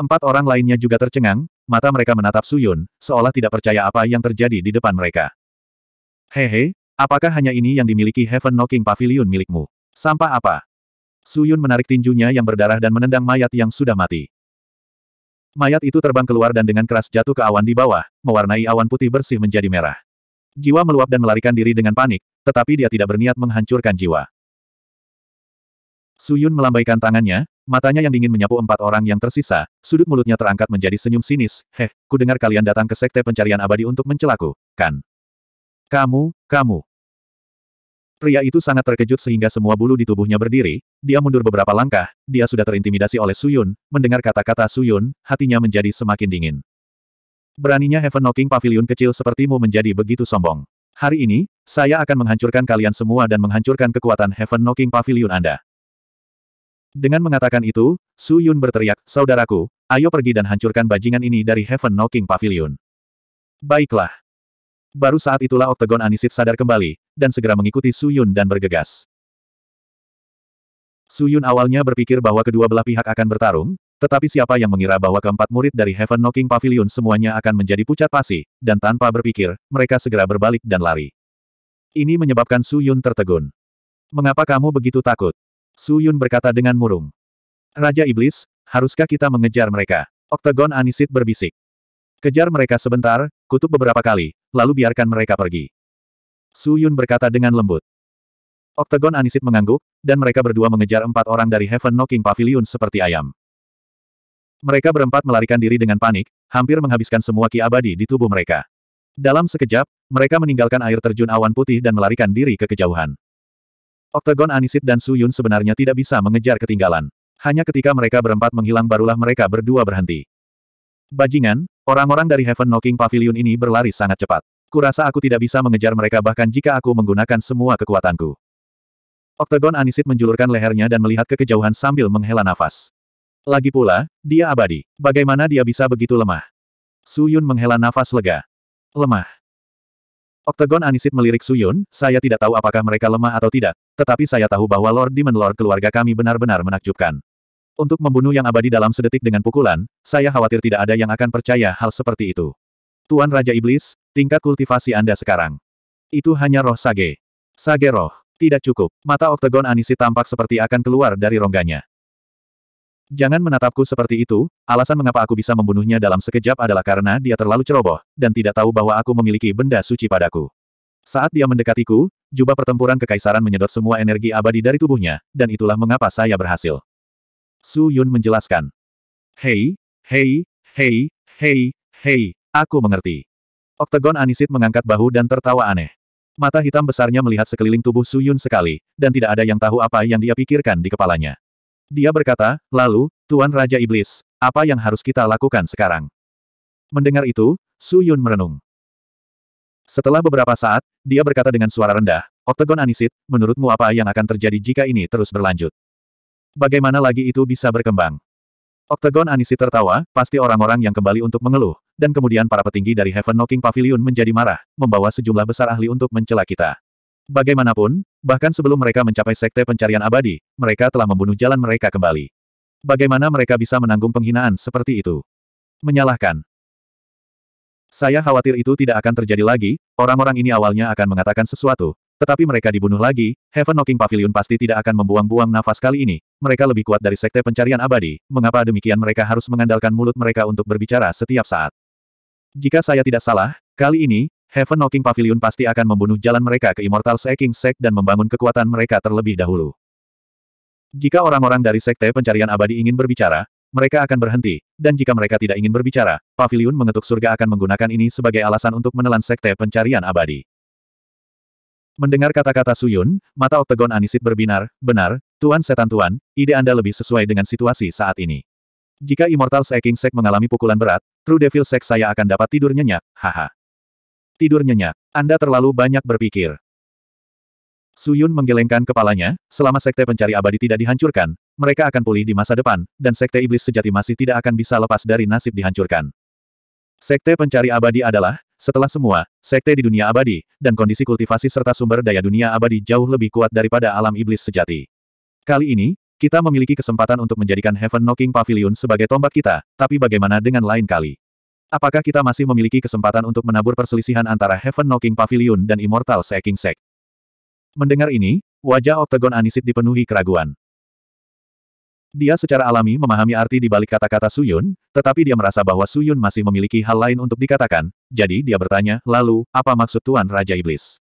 Empat orang lainnya juga tercengang, mata mereka menatap Suyun, seolah tidak percaya apa yang terjadi di depan mereka. Hehe, Apakah hanya ini yang dimiliki Heaven Knocking Pavilion milikmu? Sampah apa? Suyun menarik tinjunya yang berdarah dan menendang mayat yang sudah mati. Mayat itu terbang keluar dan dengan keras jatuh ke awan di bawah, mewarnai awan putih bersih menjadi merah. Jiwa meluap dan melarikan diri dengan panik, tetapi dia tidak berniat menghancurkan jiwa. Suyun melambaikan tangannya, matanya yang dingin menyapu empat orang yang tersisa, sudut mulutnya terangkat menjadi senyum sinis, heh, ku dengar kalian datang ke sekte pencarian abadi untuk mencelaku, kan? Kamu, kamu, Pria itu sangat terkejut sehingga semua bulu di tubuhnya berdiri, dia mundur beberapa langkah, dia sudah terintimidasi oleh Suyun, mendengar kata-kata Suyun, hatinya menjadi semakin dingin. Beraninya Heaven Knocking Pavilion kecil sepertimu menjadi begitu sombong. Hari ini, saya akan menghancurkan kalian semua dan menghancurkan kekuatan Heaven Knocking Pavilion Anda. Dengan mengatakan itu, Su Yun berteriak, Saudaraku, ayo pergi dan hancurkan bajingan ini dari Heaven Knocking Pavilion. Baiklah. Baru saat itulah Oktagon Anisit sadar kembali, dan segera mengikuti Suyun dan bergegas. Suyun awalnya berpikir bahwa kedua belah pihak akan bertarung, tetapi siapa yang mengira bahwa keempat murid dari Heaven Knocking Pavilion semuanya akan menjadi pucat pasi, dan tanpa berpikir, mereka segera berbalik dan lari. Ini menyebabkan Suyun tertegun. Mengapa kamu begitu takut? Suyun berkata dengan murung. Raja Iblis, haruskah kita mengejar mereka? Oktagon Anisit berbisik. Kejar mereka sebentar, kutuk beberapa kali, lalu biarkan mereka pergi. Su Yun berkata dengan lembut. Oktagon Anisit mengangguk, dan mereka berdua mengejar empat orang dari Heaven Knocking Pavilion seperti ayam. Mereka berempat melarikan diri dengan panik, hampir menghabiskan semua ki abadi di tubuh mereka. Dalam sekejap, mereka meninggalkan air terjun awan putih dan melarikan diri ke kejauhan. Oktagon Anisit dan Su Yun sebenarnya tidak bisa mengejar ketinggalan. Hanya ketika mereka berempat menghilang barulah mereka berdua berhenti. Bajingan, Orang-orang dari Heaven Knocking Pavilion ini berlari sangat cepat. Kurasa aku tidak bisa mengejar mereka bahkan jika aku menggunakan semua kekuatanku. Oktagon Anisit menjulurkan lehernya dan melihat ke kejauhan sambil menghela nafas. Lagi pula, dia abadi. Bagaimana dia bisa begitu lemah? Suyun menghela nafas lega. Lemah. Oktagon Anisit melirik Suyun, saya tidak tahu apakah mereka lemah atau tidak, tetapi saya tahu bahwa Lord Demon Lord keluarga kami benar-benar menakjubkan. Untuk membunuh yang abadi dalam sedetik dengan pukulan, saya khawatir tidak ada yang akan percaya hal seperti itu. Tuan Raja Iblis, tingkat kultivasi Anda sekarang. Itu hanya roh sage. Sage roh. Tidak cukup. Mata oktagon Anisi tampak seperti akan keluar dari rongganya. Jangan menatapku seperti itu, alasan mengapa aku bisa membunuhnya dalam sekejap adalah karena dia terlalu ceroboh, dan tidak tahu bahwa aku memiliki benda suci padaku. Saat dia mendekatiku, jubah pertempuran kekaisaran menyedot semua energi abadi dari tubuhnya, dan itulah mengapa saya berhasil. Su Yun menjelaskan. Hei, hei, hei, hei, hei, aku mengerti. Oktagon Anisit mengangkat bahu dan tertawa aneh. Mata hitam besarnya melihat sekeliling tubuh Su Yun sekali, dan tidak ada yang tahu apa yang dia pikirkan di kepalanya. Dia berkata, lalu, Tuan Raja Iblis, apa yang harus kita lakukan sekarang? Mendengar itu, Su Yun merenung. Setelah beberapa saat, dia berkata dengan suara rendah, Oktagon Anisit, menurutmu apa yang akan terjadi jika ini terus berlanjut? Bagaimana lagi itu bisa berkembang? Oktagon Anisi tertawa, pasti orang-orang yang kembali untuk mengeluh, dan kemudian para petinggi dari Heaven Knocking Pavilion menjadi marah, membawa sejumlah besar ahli untuk mencela kita. Bagaimanapun, bahkan sebelum mereka mencapai sekte pencarian abadi, mereka telah membunuh jalan mereka kembali. Bagaimana mereka bisa menanggung penghinaan seperti itu? Menyalahkan. Saya khawatir itu tidak akan terjadi lagi, orang-orang ini awalnya akan mengatakan sesuatu, tetapi mereka dibunuh lagi, Heaven Knocking Pavilion pasti tidak akan membuang-buang nafas kali ini, mereka lebih kuat dari sekte pencarian abadi, mengapa demikian mereka harus mengandalkan mulut mereka untuk berbicara setiap saat. Jika saya tidak salah, kali ini, Heaven Knocking Pavilion pasti akan membunuh jalan mereka ke Immortal Seeking Sect dan membangun kekuatan mereka terlebih dahulu. Jika orang-orang dari sekte pencarian abadi ingin berbicara, mereka akan berhenti, dan jika mereka tidak ingin berbicara, Pavilion mengetuk surga akan menggunakan ini sebagai alasan untuk menelan sekte pencarian abadi. Mendengar kata-kata Suyun, mata oktagon Anisit berbinar, benar, Tuan Setan Tuan, ide Anda lebih sesuai dengan situasi saat ini. Jika Immortal Seeking Sek mengalami pukulan berat, True Devil Sek saya akan dapat tidur nyenyak, haha. Tidur nyenyak, Anda terlalu banyak berpikir. Suyun menggelengkan kepalanya, selama Sekte Pencari Abadi tidak dihancurkan, mereka akan pulih di masa depan, dan Sekte Iblis Sejati masih tidak akan bisa lepas dari nasib dihancurkan. Sekte Pencari Abadi adalah, setelah semua, sekte di dunia abadi, dan kondisi kultivasi serta sumber daya dunia abadi jauh lebih kuat daripada alam iblis sejati. Kali ini, kita memiliki kesempatan untuk menjadikan Heaven Knocking Pavilion sebagai tombak kita, tapi bagaimana dengan lain kali? Apakah kita masih memiliki kesempatan untuk menabur perselisihan antara Heaven Knocking Pavilion dan Immortal Seeking Sect? Mendengar ini, wajah Octagon Anisit dipenuhi keraguan. Dia secara alami memahami arti di balik kata-kata Suyun, tetapi dia merasa bahwa Suyun masih memiliki hal lain untuk dikatakan, jadi dia bertanya, lalu, apa maksud Tuan Raja Iblis?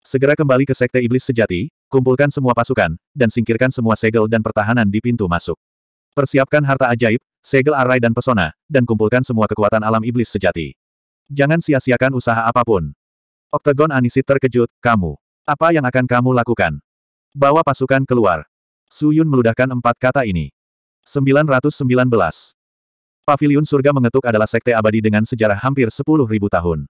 Segera kembali ke Sekte Iblis Sejati, kumpulkan semua pasukan, dan singkirkan semua segel dan pertahanan di pintu masuk. Persiapkan harta ajaib, segel arai dan pesona, dan kumpulkan semua kekuatan alam iblis sejati. Jangan sia-siakan usaha apapun. Oktagon Anisit terkejut, kamu. Apa yang akan kamu lakukan? Bawa pasukan keluar. Su Yun meludahkan empat kata ini. 919. Pavilion surga mengetuk adalah sekte abadi dengan sejarah hampir 10.000 tahun.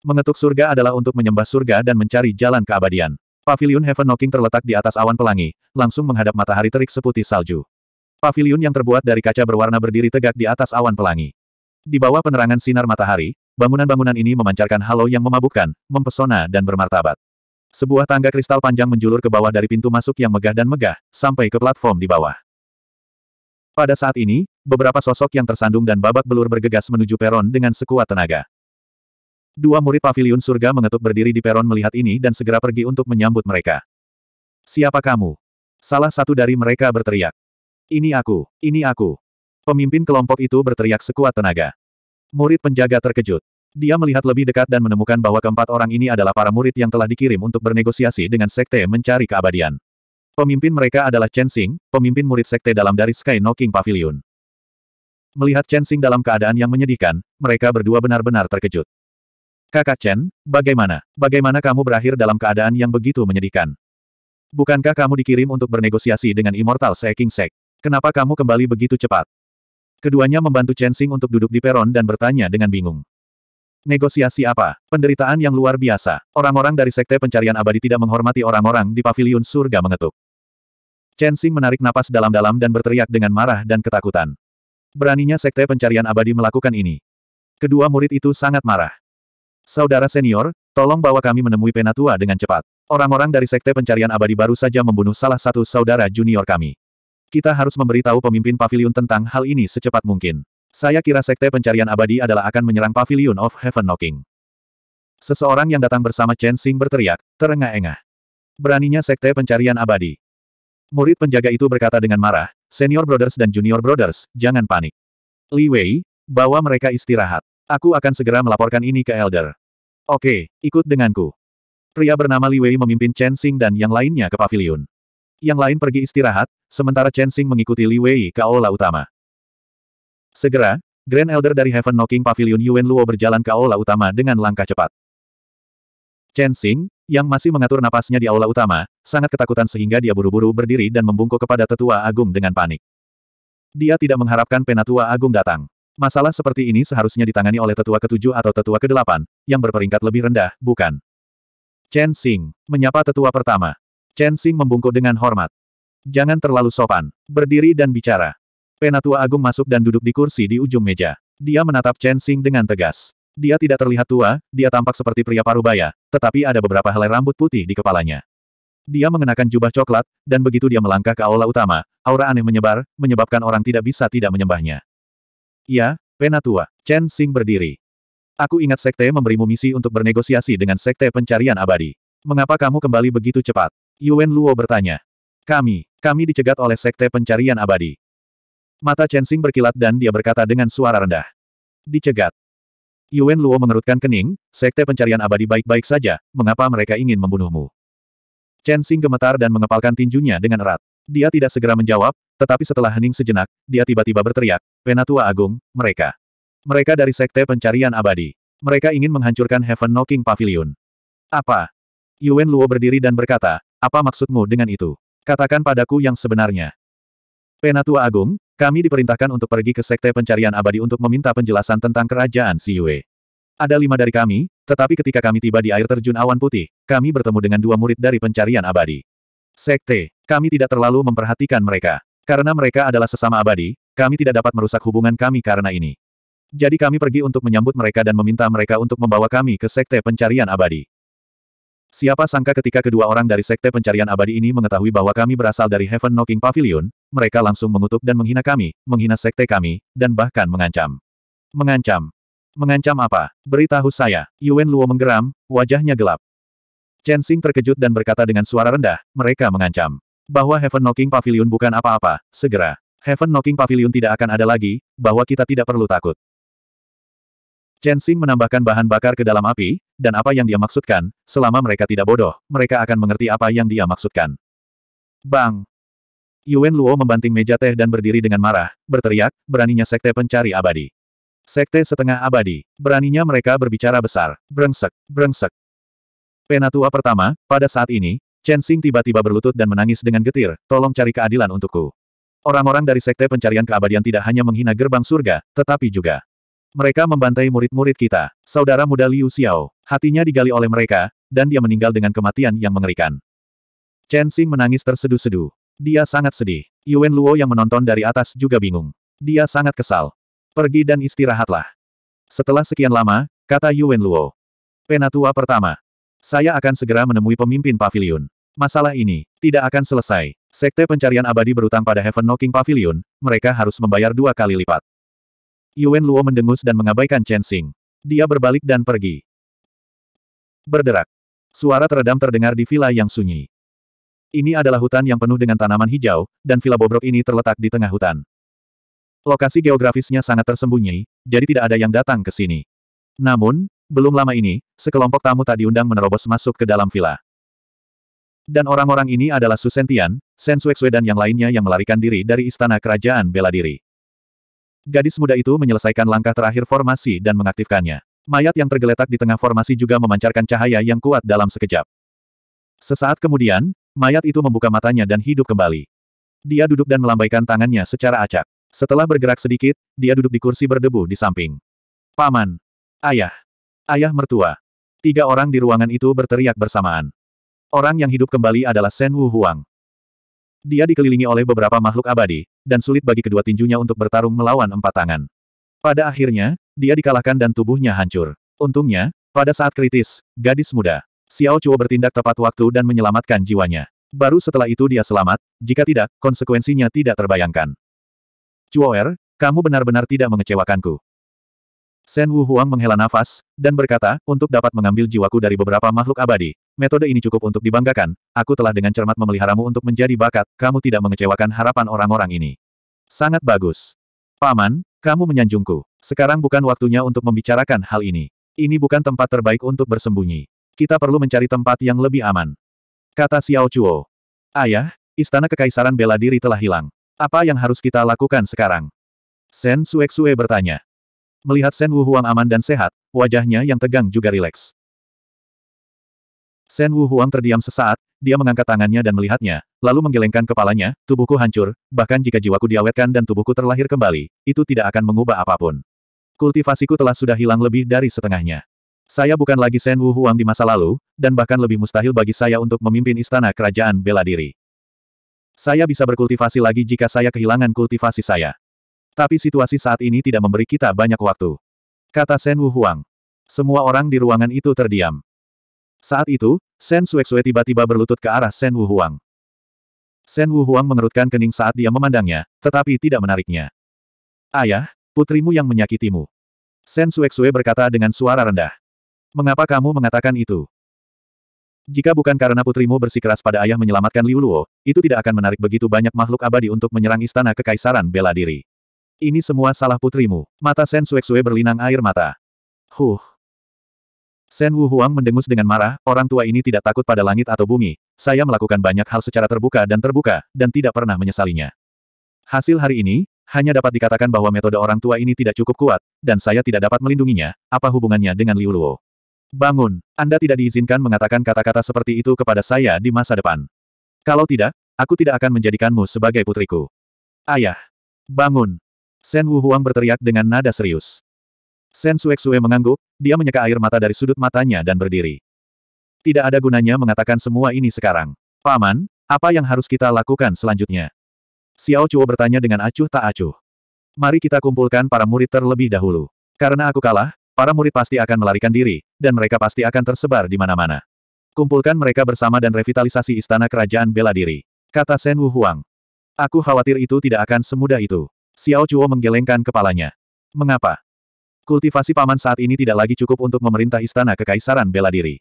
Mengetuk surga adalah untuk menyembah surga dan mencari jalan keabadian. Pavilion Heaven Knocking terletak di atas awan pelangi, langsung menghadap matahari terik seputih salju. Pavilion yang terbuat dari kaca berwarna berdiri tegak di atas awan pelangi. Di bawah penerangan sinar matahari, bangunan-bangunan ini memancarkan halo yang memabukkan, mempesona dan bermartabat. Sebuah tangga kristal panjang menjulur ke bawah dari pintu masuk yang megah dan megah, sampai ke platform di bawah. Pada saat ini, beberapa sosok yang tersandung dan babak belur bergegas menuju peron dengan sekuat tenaga. Dua murid pavilion surga mengetuk berdiri di peron melihat ini dan segera pergi untuk menyambut mereka. Siapa kamu? Salah satu dari mereka berteriak. Ini aku, ini aku. Pemimpin kelompok itu berteriak sekuat tenaga. Murid penjaga terkejut. Dia melihat lebih dekat dan menemukan bahwa keempat orang ini adalah para murid yang telah dikirim untuk bernegosiasi dengan sekte mencari keabadian. Pemimpin mereka adalah Chen Xing, pemimpin murid sekte dalam dari Sky Knocking Pavilion. Melihat Chen Xing dalam keadaan yang menyedihkan, mereka berdua benar-benar terkejut. Kakak Chen, bagaimana? Bagaimana kamu berakhir dalam keadaan yang begitu menyedihkan? Bukankah kamu dikirim untuk bernegosiasi dengan Immortal Seeking eh, Sek? Kenapa kamu kembali begitu cepat? Keduanya membantu Chen Xing untuk duduk di peron dan bertanya dengan bingung. Negosiasi apa? Penderitaan yang luar biasa. Orang-orang dari Sekte Pencarian Abadi tidak menghormati orang-orang di Paviliun Surga mengetuk. Chen Xing menarik napas dalam-dalam dan berteriak dengan marah dan ketakutan. Beraninya Sekte Pencarian Abadi melakukan ini. Kedua murid itu sangat marah. Saudara senior, tolong bawa kami menemui penatua dengan cepat. Orang-orang dari Sekte Pencarian Abadi baru saja membunuh salah satu saudara junior kami. Kita harus memberitahu pemimpin Paviliun tentang hal ini secepat mungkin. Saya kira sekte pencarian abadi adalah akan menyerang Pavilion of Heaven Knocking. Seseorang yang datang bersama Chen Xing berteriak, terengah-engah. Beraninya sekte pencarian abadi. Murid penjaga itu berkata dengan marah, Senior Brothers dan Junior Brothers, jangan panik. Li Wei, bawa mereka istirahat. Aku akan segera melaporkan ini ke Elder. Oke, ikut denganku. Pria bernama Li Wei memimpin Chen Xing dan yang lainnya ke pavilion. Yang lain pergi istirahat, sementara Chen Xing mengikuti Li Wei ke aula utama. Segera, Grand Elder dari Heaven Knocking Pavilion Yuen Luo berjalan ke aula utama dengan langkah cepat. Chen Xing, yang masih mengatur napasnya di aula utama, sangat ketakutan sehingga dia buru-buru berdiri dan membungkuk kepada tetua agung dengan panik. Dia tidak mengharapkan penatua agung datang. Masalah seperti ini seharusnya ditangani oleh tetua ketujuh atau tetua kedelapan, yang berperingkat lebih rendah, bukan? Chen Xing, menyapa tetua pertama. Chen Xing membungkuk dengan hormat. Jangan terlalu sopan. Berdiri dan bicara. Penatua Agung masuk dan duduk di kursi di ujung meja. Dia menatap Chen Xing dengan tegas. Dia tidak terlihat tua, dia tampak seperti pria parubaya, tetapi ada beberapa helai rambut putih di kepalanya. Dia mengenakan jubah coklat, dan begitu dia melangkah ke aula utama, aura aneh menyebar, menyebabkan orang tidak bisa tidak menyembahnya. Ya, Penatua, Chen Xing berdiri. Aku ingat sekte memberimu misi untuk bernegosiasi dengan sekte pencarian abadi. Mengapa kamu kembali begitu cepat? Yuen Luo bertanya. Kami, kami dicegat oleh sekte pencarian abadi. Mata Chen Xing berkilat dan dia berkata dengan suara rendah. Dicegat. Yuan Luo mengerutkan kening, sekte pencarian abadi baik-baik saja, mengapa mereka ingin membunuhmu? Chen Xing gemetar dan mengepalkan tinjunya dengan erat. Dia tidak segera menjawab, tetapi setelah hening sejenak, dia tiba-tiba berteriak, Penatua Agung, mereka. Mereka dari sekte pencarian abadi. Mereka ingin menghancurkan Heaven Knocking Pavilion. Apa? Yuan Luo berdiri dan berkata, apa maksudmu dengan itu? Katakan padaku yang sebenarnya. Penatua Agung, kami diperintahkan untuk pergi ke Sekte Pencarian Abadi untuk meminta penjelasan tentang kerajaan Si Yue. Ada lima dari kami, tetapi ketika kami tiba di air terjun awan putih, kami bertemu dengan dua murid dari pencarian abadi. Sekte, kami tidak terlalu memperhatikan mereka. Karena mereka adalah sesama abadi, kami tidak dapat merusak hubungan kami karena ini. Jadi kami pergi untuk menyambut mereka dan meminta mereka untuk membawa kami ke Sekte Pencarian Abadi. Siapa sangka ketika kedua orang dari Sekte Pencarian Abadi ini mengetahui bahwa kami berasal dari Heaven Knocking Pavilion, mereka langsung mengutuk dan menghina kami, menghina sekte kami, dan bahkan mengancam. Mengancam. Mengancam apa? Beritahu saya. Yuen Luo menggeram, wajahnya gelap. Chen Xing terkejut dan berkata dengan suara rendah, mereka mengancam. Bahwa Heaven Knocking Pavilion bukan apa-apa, segera. Heaven Knocking Pavilion tidak akan ada lagi, bahwa kita tidak perlu takut. Chen Xing menambahkan bahan bakar ke dalam api, dan apa yang dia maksudkan, selama mereka tidak bodoh, mereka akan mengerti apa yang dia maksudkan. Bang! Yuan Luo membanting meja teh dan berdiri dengan marah, berteriak, beraninya sekte pencari abadi. Sekte setengah abadi, beraninya mereka berbicara besar, brengsek, brengsek. Penatua pertama, pada saat ini, Chen Xing tiba-tiba berlutut dan menangis dengan getir, tolong cari keadilan untukku. Orang-orang dari sekte pencarian keabadian tidak hanya menghina gerbang surga, tetapi juga mereka membantai murid-murid kita, saudara muda Liu Xiao. Hatinya digali oleh mereka, dan dia meninggal dengan kematian yang mengerikan. Chen Xing menangis terseduh-seduh. Dia sangat sedih. Yuen Luo yang menonton dari atas juga bingung. Dia sangat kesal. Pergi dan istirahatlah. Setelah sekian lama, kata Yuen Luo. Penatua pertama. Saya akan segera menemui pemimpin pavilion. Masalah ini tidak akan selesai. Sekte pencarian abadi berutang pada Heaven Knocking Pavilion, mereka harus membayar dua kali lipat. Yuen Luo mendengus dan mengabaikan Chen Xing. Dia berbalik dan pergi. Berderak. Suara teredam terdengar di villa yang sunyi. Ini adalah hutan yang penuh dengan tanaman hijau, dan villa bobrok ini terletak di tengah hutan. Lokasi geografisnya sangat tersembunyi, jadi tidak ada yang datang ke sini. Namun, belum lama ini, sekelompok tamu tak diundang menerobos masuk ke dalam villa. Dan orang-orang ini adalah Susentian, Sensuexue dan yang lainnya yang melarikan diri dari istana kerajaan bela diri. Gadis muda itu menyelesaikan langkah terakhir formasi dan mengaktifkannya. Mayat yang tergeletak di tengah formasi juga memancarkan cahaya yang kuat dalam sekejap. Sesaat kemudian, Mayat itu membuka matanya dan hidup kembali. Dia duduk dan melambaikan tangannya secara acak. Setelah bergerak sedikit, dia duduk di kursi berdebu di samping. Paman. Ayah. Ayah mertua. Tiga orang di ruangan itu berteriak bersamaan. Orang yang hidup kembali adalah Sen Wu Huang. Dia dikelilingi oleh beberapa makhluk abadi, dan sulit bagi kedua tinjunya untuk bertarung melawan empat tangan. Pada akhirnya, dia dikalahkan dan tubuhnya hancur. Untungnya, pada saat kritis, gadis muda Xiao Chuo bertindak tepat waktu dan menyelamatkan jiwanya. Baru setelah itu dia selamat, jika tidak, konsekuensinya tidak terbayangkan. Chuo Er, kamu benar-benar tidak mengecewakanku. Shen Wu Huang menghela nafas, dan berkata, untuk dapat mengambil jiwaku dari beberapa makhluk abadi, metode ini cukup untuk dibanggakan, aku telah dengan cermat memeliharamu untuk menjadi bakat, kamu tidak mengecewakan harapan orang-orang ini. Sangat bagus. Paman, kamu menyanjungku. Sekarang bukan waktunya untuk membicarakan hal ini. Ini bukan tempat terbaik untuk bersembunyi. Kita perlu mencari tempat yang lebih aman. Kata Xiao Chuo. Ayah, istana kekaisaran bela diri telah hilang. Apa yang harus kita lakukan sekarang? Shen Suexue bertanya. Melihat Sen Wuhuang aman dan sehat, wajahnya yang tegang juga rileks. Sen Wuhuang terdiam sesaat, dia mengangkat tangannya dan melihatnya, lalu menggelengkan kepalanya, tubuhku hancur, bahkan jika jiwaku diawetkan dan tubuhku terlahir kembali, itu tidak akan mengubah apapun. Kultivasiku telah sudah hilang lebih dari setengahnya. Saya bukan lagi Sen Wu Huang di masa lalu, dan bahkan lebih mustahil bagi saya untuk memimpin istana kerajaan bela diri. Saya bisa berkultivasi lagi jika saya kehilangan kultivasi saya. Tapi situasi saat ini tidak memberi kita banyak waktu. Kata Sen Wu Huang. Semua orang di ruangan itu terdiam. Saat itu, Sen Suexue tiba-tiba berlutut ke arah Sen Wu Huang. Sen Wu Huang mengerutkan kening saat dia memandangnya, tetapi tidak menariknya. Ayah, putrimu yang menyakitimu. Sen Suexue berkata dengan suara rendah. Mengapa kamu mengatakan itu? Jika bukan karena putrimu bersikeras pada ayah menyelamatkan Liu Luo, itu tidak akan menarik begitu banyak makhluk abadi untuk menyerang istana kekaisaran bela diri. Ini semua salah putrimu. Mata Sen Suexue berlinang air mata. Huh. Sen Wu Huang mendengus dengan marah, orang tua ini tidak takut pada langit atau bumi. Saya melakukan banyak hal secara terbuka dan terbuka, dan tidak pernah menyesalinya. Hasil hari ini, hanya dapat dikatakan bahwa metode orang tua ini tidak cukup kuat, dan saya tidak dapat melindunginya, apa hubungannya dengan Liu Luo. Bangun, Anda tidak diizinkan mengatakan kata-kata seperti itu kepada saya di masa depan. Kalau tidak, aku tidak akan menjadikanmu sebagai putriku. Ayah, bangun. Sen Wu Huang berteriak dengan nada serius. Sen Sue mengangguk, dia menyeka air mata dari sudut matanya dan berdiri. Tidak ada gunanya mengatakan semua ini sekarang. Paman, apa yang harus kita lakukan selanjutnya? Xiao Chuo bertanya dengan acuh tak acuh. Mari kita kumpulkan para murid terlebih dahulu. Karena aku kalah, para murid pasti akan melarikan diri, dan mereka pasti akan tersebar di mana-mana. Kumpulkan mereka bersama dan revitalisasi istana kerajaan bela diri. Kata Sen Wu Huang. Aku khawatir itu tidak akan semudah itu. Xiao Chuo menggelengkan kepalanya. Mengapa? Kultivasi paman saat ini tidak lagi cukup untuk memerintah istana kekaisaran bela diri.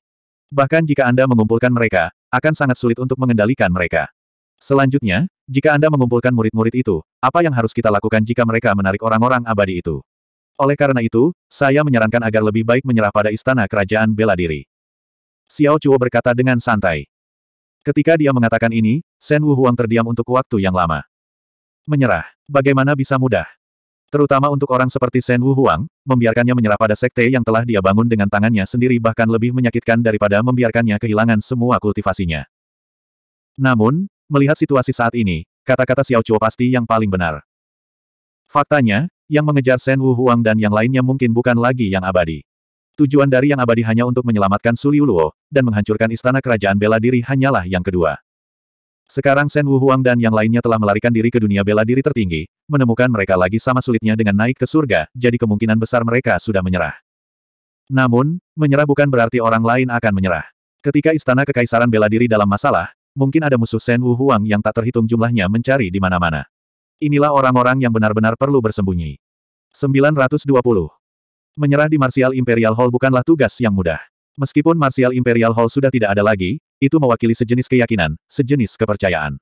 Bahkan jika Anda mengumpulkan mereka, akan sangat sulit untuk mengendalikan mereka. Selanjutnya, jika Anda mengumpulkan murid-murid itu, apa yang harus kita lakukan jika mereka menarik orang-orang abadi itu? Oleh karena itu, saya menyarankan agar lebih baik menyerah pada istana kerajaan bela diri. Xiao Chuo berkata dengan santai. Ketika dia mengatakan ini, Shen Wu Huang terdiam untuk waktu yang lama. Menyerah, bagaimana bisa mudah? Terutama untuk orang seperti Shen Wu Huang, membiarkannya menyerah pada sekte yang telah dia bangun dengan tangannya sendiri bahkan lebih menyakitkan daripada membiarkannya kehilangan semua kultivasinya. Namun, melihat situasi saat ini, kata-kata Xiao Chuo pasti yang paling benar. Faktanya, yang mengejar Shen Wu Huang dan yang lainnya mungkin bukan lagi yang abadi. Tujuan dari yang abadi hanya untuk menyelamatkan Su Liu Luo, dan menghancurkan istana kerajaan bela diri hanyalah yang kedua. Sekarang Shen Wu Huang dan yang lainnya telah melarikan diri ke dunia bela diri tertinggi, menemukan mereka lagi sama sulitnya dengan naik ke surga, jadi kemungkinan besar mereka sudah menyerah. Namun, menyerah bukan berarti orang lain akan menyerah. Ketika istana kekaisaran bela diri dalam masalah, mungkin ada musuh Shen Wu Huang yang tak terhitung jumlahnya mencari di mana-mana. Inilah orang-orang yang benar-benar perlu bersembunyi. 920. Menyerah di Martial Imperial Hall bukanlah tugas yang mudah. Meskipun Martial Imperial Hall sudah tidak ada lagi, itu mewakili sejenis keyakinan, sejenis kepercayaan.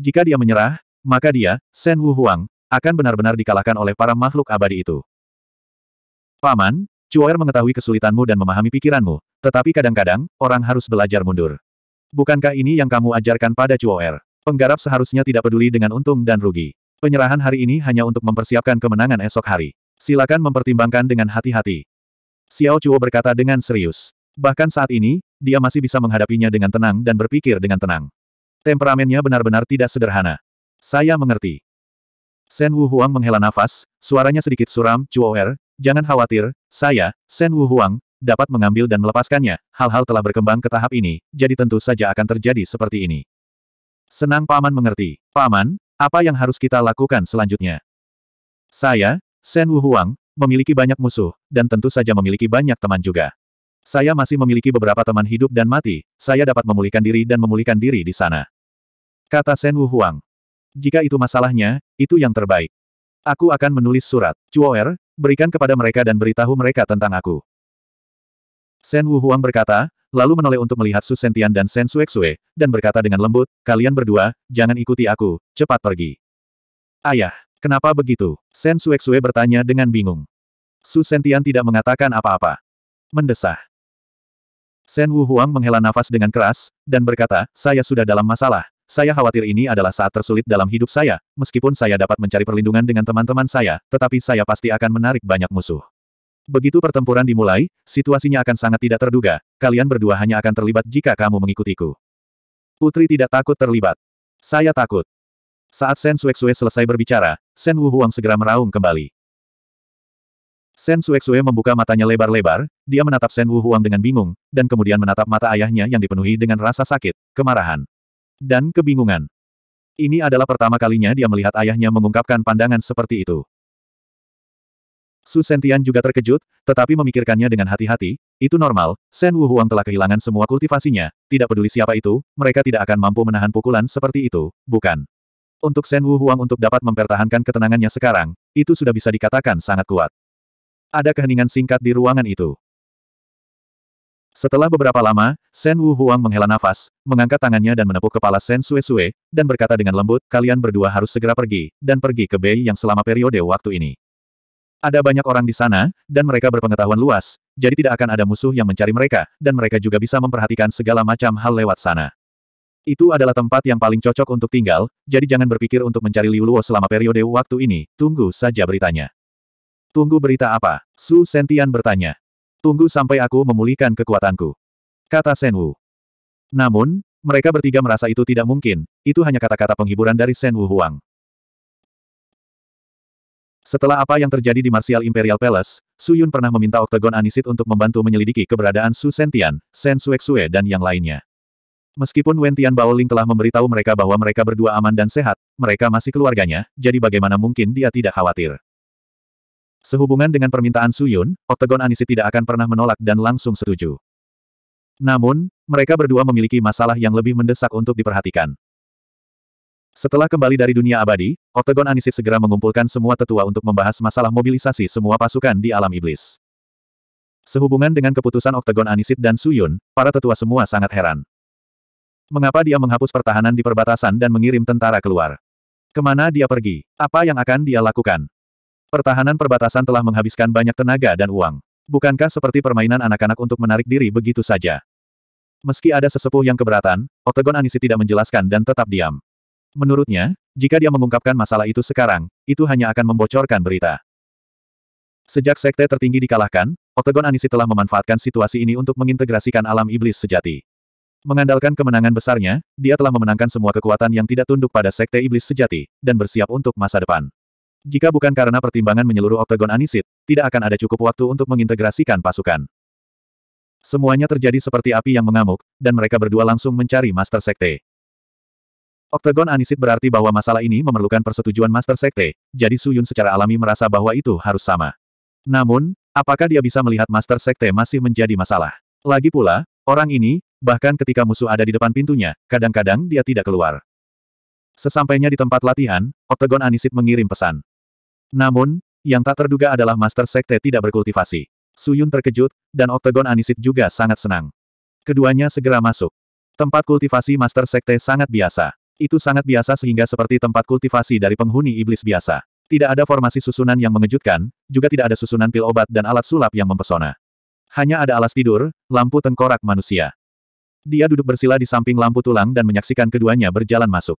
Jika dia menyerah, maka dia, Shen Wu Huang, akan benar-benar dikalahkan oleh para makhluk abadi itu. Paman, Cuoer mengetahui kesulitanmu dan memahami pikiranmu, tetapi kadang-kadang, orang harus belajar mundur. Bukankah ini yang kamu ajarkan pada Cuoer? Penggarap seharusnya tidak peduli dengan untung dan rugi. Penyerahan hari ini hanya untuk mempersiapkan kemenangan esok hari. Silakan mempertimbangkan dengan hati-hati. Xiao Chuo berkata dengan serius. Bahkan saat ini, dia masih bisa menghadapinya dengan tenang dan berpikir dengan tenang. Temperamennya benar-benar tidak sederhana. Saya mengerti. Shen Wu Huang menghela nafas, suaranya sedikit suram, Chuo Er, jangan khawatir, saya, Shen Wu Huang, dapat mengambil dan melepaskannya, hal-hal telah berkembang ke tahap ini, jadi tentu saja akan terjadi seperti ini. Senang Paman mengerti. Paman, apa yang harus kita lakukan selanjutnya? Saya, Sen Wuhuang, memiliki banyak musuh, dan tentu saja memiliki banyak teman juga. Saya masih memiliki beberapa teman hidup dan mati, saya dapat memulihkan diri dan memulihkan diri di sana. Kata Sen Wuhuang. Jika itu masalahnya, itu yang terbaik. Aku akan menulis surat. Cuoer, berikan kepada mereka dan beritahu mereka tentang aku. Sen Wuhuang berkata, lalu menoleh untuk melihat Su Sentian dan Sen Suexue, dan berkata dengan lembut, kalian berdua, jangan ikuti aku, cepat pergi. Ayah, kenapa begitu? Sen Suexue bertanya dengan bingung. Su Sentian tidak mengatakan apa-apa. Mendesah. Sen Wu Huang menghela nafas dengan keras, dan berkata, saya sudah dalam masalah. Saya khawatir ini adalah saat tersulit dalam hidup saya, meskipun saya dapat mencari perlindungan dengan teman-teman saya, tetapi saya pasti akan menarik banyak musuh. Begitu pertempuran dimulai, situasinya akan sangat tidak terduga, kalian berdua hanya akan terlibat jika kamu mengikutiku. Putri tidak takut terlibat. Saya takut. Saat Sen Suexue selesai berbicara, Sen huang segera meraung kembali. Sen Suexue membuka matanya lebar-lebar, dia menatap Sen huang dengan bingung, dan kemudian menatap mata ayahnya yang dipenuhi dengan rasa sakit, kemarahan, dan kebingungan. Ini adalah pertama kalinya dia melihat ayahnya mengungkapkan pandangan seperti itu. Su Sentian juga terkejut, tetapi memikirkannya dengan hati-hati, itu normal, Shen Wuhuang telah kehilangan semua kultivasinya, tidak peduli siapa itu, mereka tidak akan mampu menahan pukulan seperti itu, bukan. Untuk Shen Wuhuang untuk dapat mempertahankan ketenangannya sekarang, itu sudah bisa dikatakan sangat kuat. Ada keheningan singkat di ruangan itu. Setelah beberapa lama, Shen Wu Huang menghela nafas, mengangkat tangannya dan menepuk kepala Shen Sue Sue, dan berkata dengan lembut, kalian berdua harus segera pergi, dan pergi ke Bei yang selama periode waktu ini. Ada banyak orang di sana, dan mereka berpengetahuan luas, jadi tidak akan ada musuh yang mencari mereka, dan mereka juga bisa memperhatikan segala macam hal lewat sana. Itu adalah tempat yang paling cocok untuk tinggal, jadi jangan berpikir untuk mencari Liu Luo selama periode waktu ini, tunggu saja beritanya. Tunggu berita apa? Su Sentian bertanya. Tunggu sampai aku memulihkan kekuatanku. Kata Sen Wu. Namun, mereka bertiga merasa itu tidak mungkin, itu hanya kata-kata penghiburan dari Sen Wu Huang. Setelah apa yang terjadi di Martial Imperial Palace, Su Yun pernah meminta Oktagon Anisit untuk membantu menyelidiki keberadaan Su Sentian, Sen Suexue dan yang lainnya. Meskipun Wen Tian Baoling telah memberitahu mereka bahwa mereka berdua aman dan sehat, mereka masih keluarganya, jadi bagaimana mungkin dia tidak khawatir. Sehubungan dengan permintaan Su Yun, Oktagon Anisit tidak akan pernah menolak dan langsung setuju. Namun, mereka berdua memiliki masalah yang lebih mendesak untuk diperhatikan. Setelah kembali dari dunia abadi, Octagon Anisit segera mengumpulkan semua tetua untuk membahas masalah mobilisasi semua pasukan di alam iblis. Sehubungan dengan keputusan Oktagon Anisit dan Suyun, para tetua semua sangat heran. Mengapa dia menghapus pertahanan di perbatasan dan mengirim tentara keluar? Kemana dia pergi? Apa yang akan dia lakukan? Pertahanan perbatasan telah menghabiskan banyak tenaga dan uang. Bukankah seperti permainan anak-anak untuk menarik diri begitu saja? Meski ada sesepuh yang keberatan, Oktagon Anisit tidak menjelaskan dan tetap diam. Menurutnya, jika dia mengungkapkan masalah itu sekarang, itu hanya akan membocorkan berita. Sejak sekte tertinggi dikalahkan, Oktagon Anisi telah memanfaatkan situasi ini untuk mengintegrasikan alam iblis sejati. Mengandalkan kemenangan besarnya, dia telah memenangkan semua kekuatan yang tidak tunduk pada sekte iblis sejati, dan bersiap untuk masa depan. Jika bukan karena pertimbangan menyeluruh Oktagon Anisit, tidak akan ada cukup waktu untuk mengintegrasikan pasukan. Semuanya terjadi seperti api yang mengamuk, dan mereka berdua langsung mencari Master Sekte. Oktagon Anisit berarti bahwa masalah ini memerlukan persetujuan Master Sekte, jadi Su Yun secara alami merasa bahwa itu harus sama. Namun, apakah dia bisa melihat Master Sekte masih menjadi masalah? Lagi pula, orang ini, bahkan ketika musuh ada di depan pintunya, kadang-kadang dia tidak keluar. Sesampainya di tempat latihan, Oktagon Anisit mengirim pesan. Namun, yang tak terduga adalah Master Sekte tidak berkultivasi. Su Yun terkejut, dan Oktagon Anisit juga sangat senang. Keduanya segera masuk. Tempat kultivasi Master Sekte sangat biasa. Itu sangat biasa sehingga seperti tempat kultivasi dari penghuni iblis biasa. Tidak ada formasi susunan yang mengejutkan, juga tidak ada susunan pil obat dan alat sulap yang mempesona. Hanya ada alas tidur, lampu tengkorak manusia. Dia duduk bersila di samping lampu tulang dan menyaksikan keduanya berjalan masuk.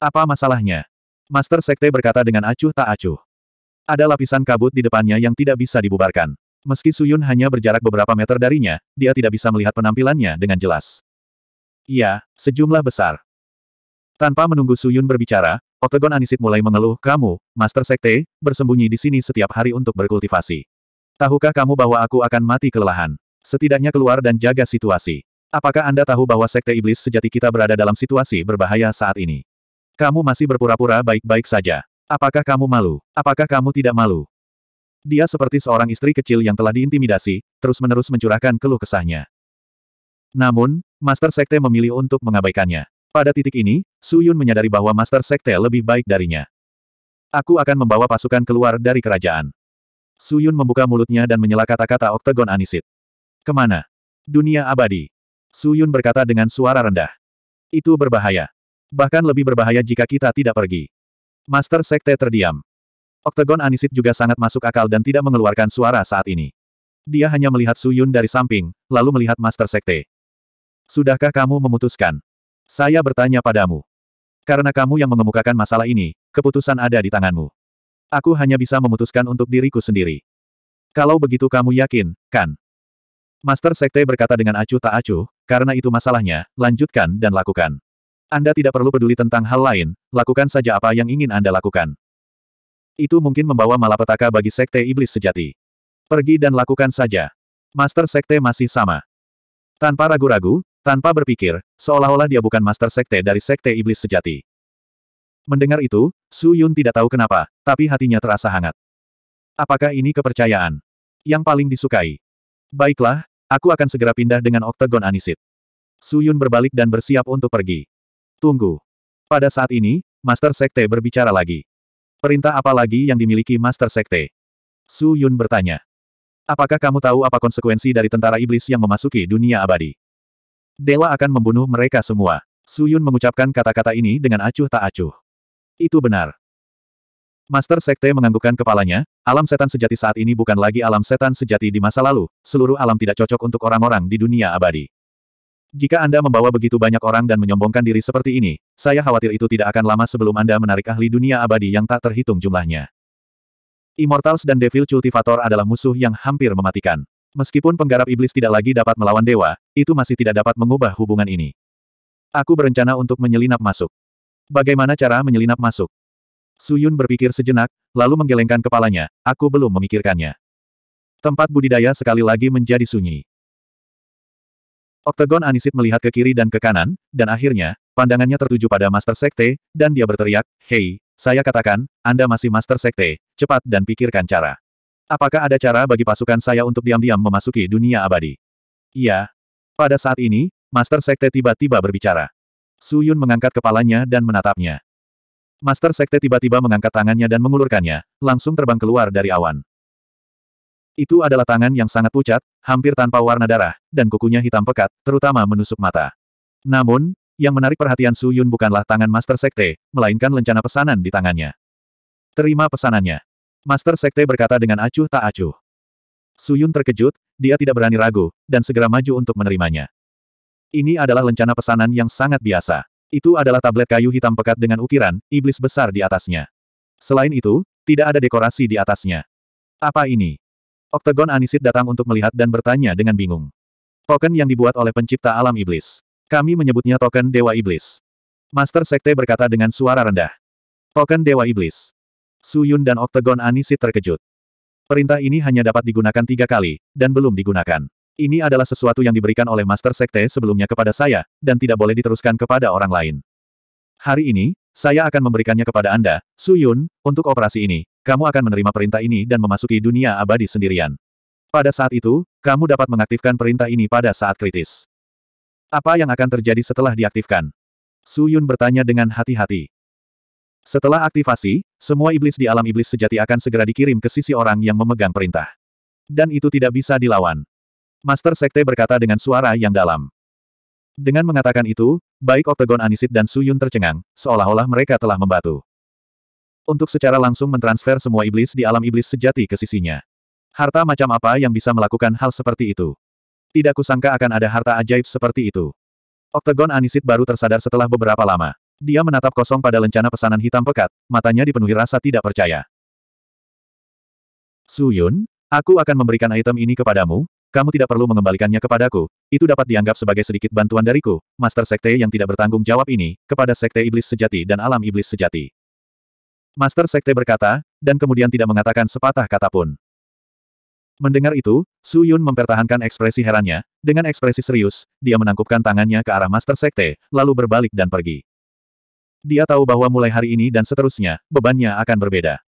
Apa masalahnya? Master Sekte berkata dengan acuh tak acuh. Ada lapisan kabut di depannya yang tidak bisa dibubarkan. Meski Suyun hanya berjarak beberapa meter darinya, dia tidak bisa melihat penampilannya dengan jelas. Iya, sejumlah besar. Tanpa menunggu Suyun berbicara, Octagon Anisit mulai mengeluh, kamu, Master Sekte, bersembunyi di sini setiap hari untuk berkultivasi. Tahukah kamu bahwa aku akan mati kelelahan? Setidaknya keluar dan jaga situasi. Apakah Anda tahu bahwa Sekte Iblis sejati kita berada dalam situasi berbahaya saat ini? Kamu masih berpura-pura baik-baik saja. Apakah kamu malu? Apakah kamu tidak malu? Dia seperti seorang istri kecil yang telah diintimidasi, terus-menerus mencurahkan keluh kesahnya. Namun, Master Sekte memilih untuk mengabaikannya. Pada titik ini, Su Yun menyadari bahwa Master Sekte lebih baik darinya. Aku akan membawa pasukan keluar dari kerajaan. Su Yun membuka mulutnya dan menyela kata-kata oktagon anisit. Kemana? Dunia abadi. Su Yun berkata dengan suara rendah. Itu berbahaya. Bahkan lebih berbahaya jika kita tidak pergi. Master Sekte terdiam. Oktagon anisit juga sangat masuk akal dan tidak mengeluarkan suara saat ini. Dia hanya melihat Su Yun dari samping, lalu melihat Master Sekte. Sudahkah kamu memutuskan? Saya bertanya padamu. Karena kamu yang mengemukakan masalah ini, keputusan ada di tanganmu. Aku hanya bisa memutuskan untuk diriku sendiri. Kalau begitu kamu yakin, kan? Master Sekte berkata dengan acuh tak acuh, karena itu masalahnya, lanjutkan dan lakukan. Anda tidak perlu peduli tentang hal lain, lakukan saja apa yang ingin Anda lakukan. Itu mungkin membawa malapetaka bagi Sekte Iblis Sejati. Pergi dan lakukan saja. Master Sekte masih sama. Tanpa ragu-ragu, tanpa berpikir, seolah-olah dia bukan master sekte dari sekte iblis sejati. Mendengar itu, Su Yun tidak tahu kenapa, tapi hatinya terasa hangat. Apakah ini kepercayaan? Yang paling disukai. Baiklah, aku akan segera pindah dengan Oktagon Anisit. Su Yun berbalik dan bersiap untuk pergi. Tunggu. Pada saat ini, Master Sekte berbicara lagi. Perintah apa lagi yang dimiliki Master Sekte? Su Yun bertanya. Apakah kamu tahu apa konsekuensi dari tentara iblis yang memasuki dunia abadi? Dewa akan membunuh mereka semua. Suyun mengucapkan kata-kata ini dengan acuh tak acuh. Itu benar. Master Sekte menganggukkan kepalanya, alam setan sejati saat ini bukan lagi alam setan sejati di masa lalu, seluruh alam tidak cocok untuk orang-orang di dunia abadi. Jika Anda membawa begitu banyak orang dan menyombongkan diri seperti ini, saya khawatir itu tidak akan lama sebelum Anda menarik ahli dunia abadi yang tak terhitung jumlahnya. Immortals dan Devil Cultivator adalah musuh yang hampir mematikan. Meskipun penggarap iblis tidak lagi dapat melawan dewa, itu masih tidak dapat mengubah hubungan ini. Aku berencana untuk menyelinap masuk. Bagaimana cara menyelinap masuk? Suyun berpikir sejenak, lalu menggelengkan kepalanya, aku belum memikirkannya. Tempat budidaya sekali lagi menjadi sunyi. Oktagon Anisit melihat ke kiri dan ke kanan, dan akhirnya, pandangannya tertuju pada Master Sekte, dan dia berteriak, Hei, saya katakan, Anda masih Master Sekte, cepat dan pikirkan cara. Apakah ada cara bagi pasukan saya untuk diam-diam memasuki dunia abadi? Iya, pada saat ini, Master Sekte tiba-tiba berbicara. Su Yun mengangkat kepalanya dan menatapnya. Master Sekte tiba-tiba mengangkat tangannya dan mengulurkannya, langsung terbang keluar dari awan. Itu adalah tangan yang sangat pucat, hampir tanpa warna darah, dan kukunya hitam pekat, terutama menusuk mata. Namun, yang menarik perhatian Su Yun bukanlah tangan Master Sekte, melainkan lencana pesanan di tangannya. Terima pesanannya. Master Sekte berkata dengan acuh tak acuh. Suyun terkejut, dia tidak berani ragu, dan segera maju untuk menerimanya. Ini adalah lencana pesanan yang sangat biasa. Itu adalah tablet kayu hitam pekat dengan ukiran, iblis besar di atasnya. Selain itu, tidak ada dekorasi di atasnya. Apa ini? Oktagon Anisit datang untuk melihat dan bertanya dengan bingung. Token yang dibuat oleh pencipta alam iblis. Kami menyebutnya token Dewa Iblis. Master Sekte berkata dengan suara rendah. Token Dewa Iblis. Suyun dan Oktagon Anisit terkejut. Perintah ini hanya dapat digunakan tiga kali, dan belum digunakan. Ini adalah sesuatu yang diberikan oleh Master Sekte sebelumnya kepada saya, dan tidak boleh diteruskan kepada orang lain. Hari ini, saya akan memberikannya kepada Anda, Su Yun, untuk operasi ini. Kamu akan menerima perintah ini dan memasuki dunia abadi sendirian. Pada saat itu, kamu dapat mengaktifkan perintah ini pada saat kritis. Apa yang akan terjadi setelah diaktifkan? Su Yun bertanya dengan hati-hati. Setelah aktivasi, semua iblis di alam iblis sejati akan segera dikirim ke sisi orang yang memegang perintah. Dan itu tidak bisa dilawan. Master Sekte berkata dengan suara yang dalam. Dengan mengatakan itu, baik Oktagon Anisit dan Suyun tercengang, seolah-olah mereka telah membatu. Untuk secara langsung mentransfer semua iblis di alam iblis sejati ke sisinya. Harta macam apa yang bisa melakukan hal seperti itu? Tidak kusangka akan ada harta ajaib seperti itu. Oktagon Anisit baru tersadar setelah beberapa lama. Dia menatap kosong pada lencana pesanan hitam pekat, matanya dipenuhi rasa tidak percaya. Suyun, aku akan memberikan item ini kepadamu, kamu tidak perlu mengembalikannya kepadaku, itu dapat dianggap sebagai sedikit bantuan dariku, Master Sekte yang tidak bertanggung jawab ini, kepada Sekte Iblis Sejati dan Alam Iblis Sejati. Master Sekte berkata, dan kemudian tidak mengatakan sepatah kata pun. Mendengar itu, Su Yun mempertahankan ekspresi herannya, dengan ekspresi serius, dia menangkupkan tangannya ke arah Master Sekte, lalu berbalik dan pergi. Dia tahu bahwa mulai hari ini dan seterusnya, bebannya akan berbeda.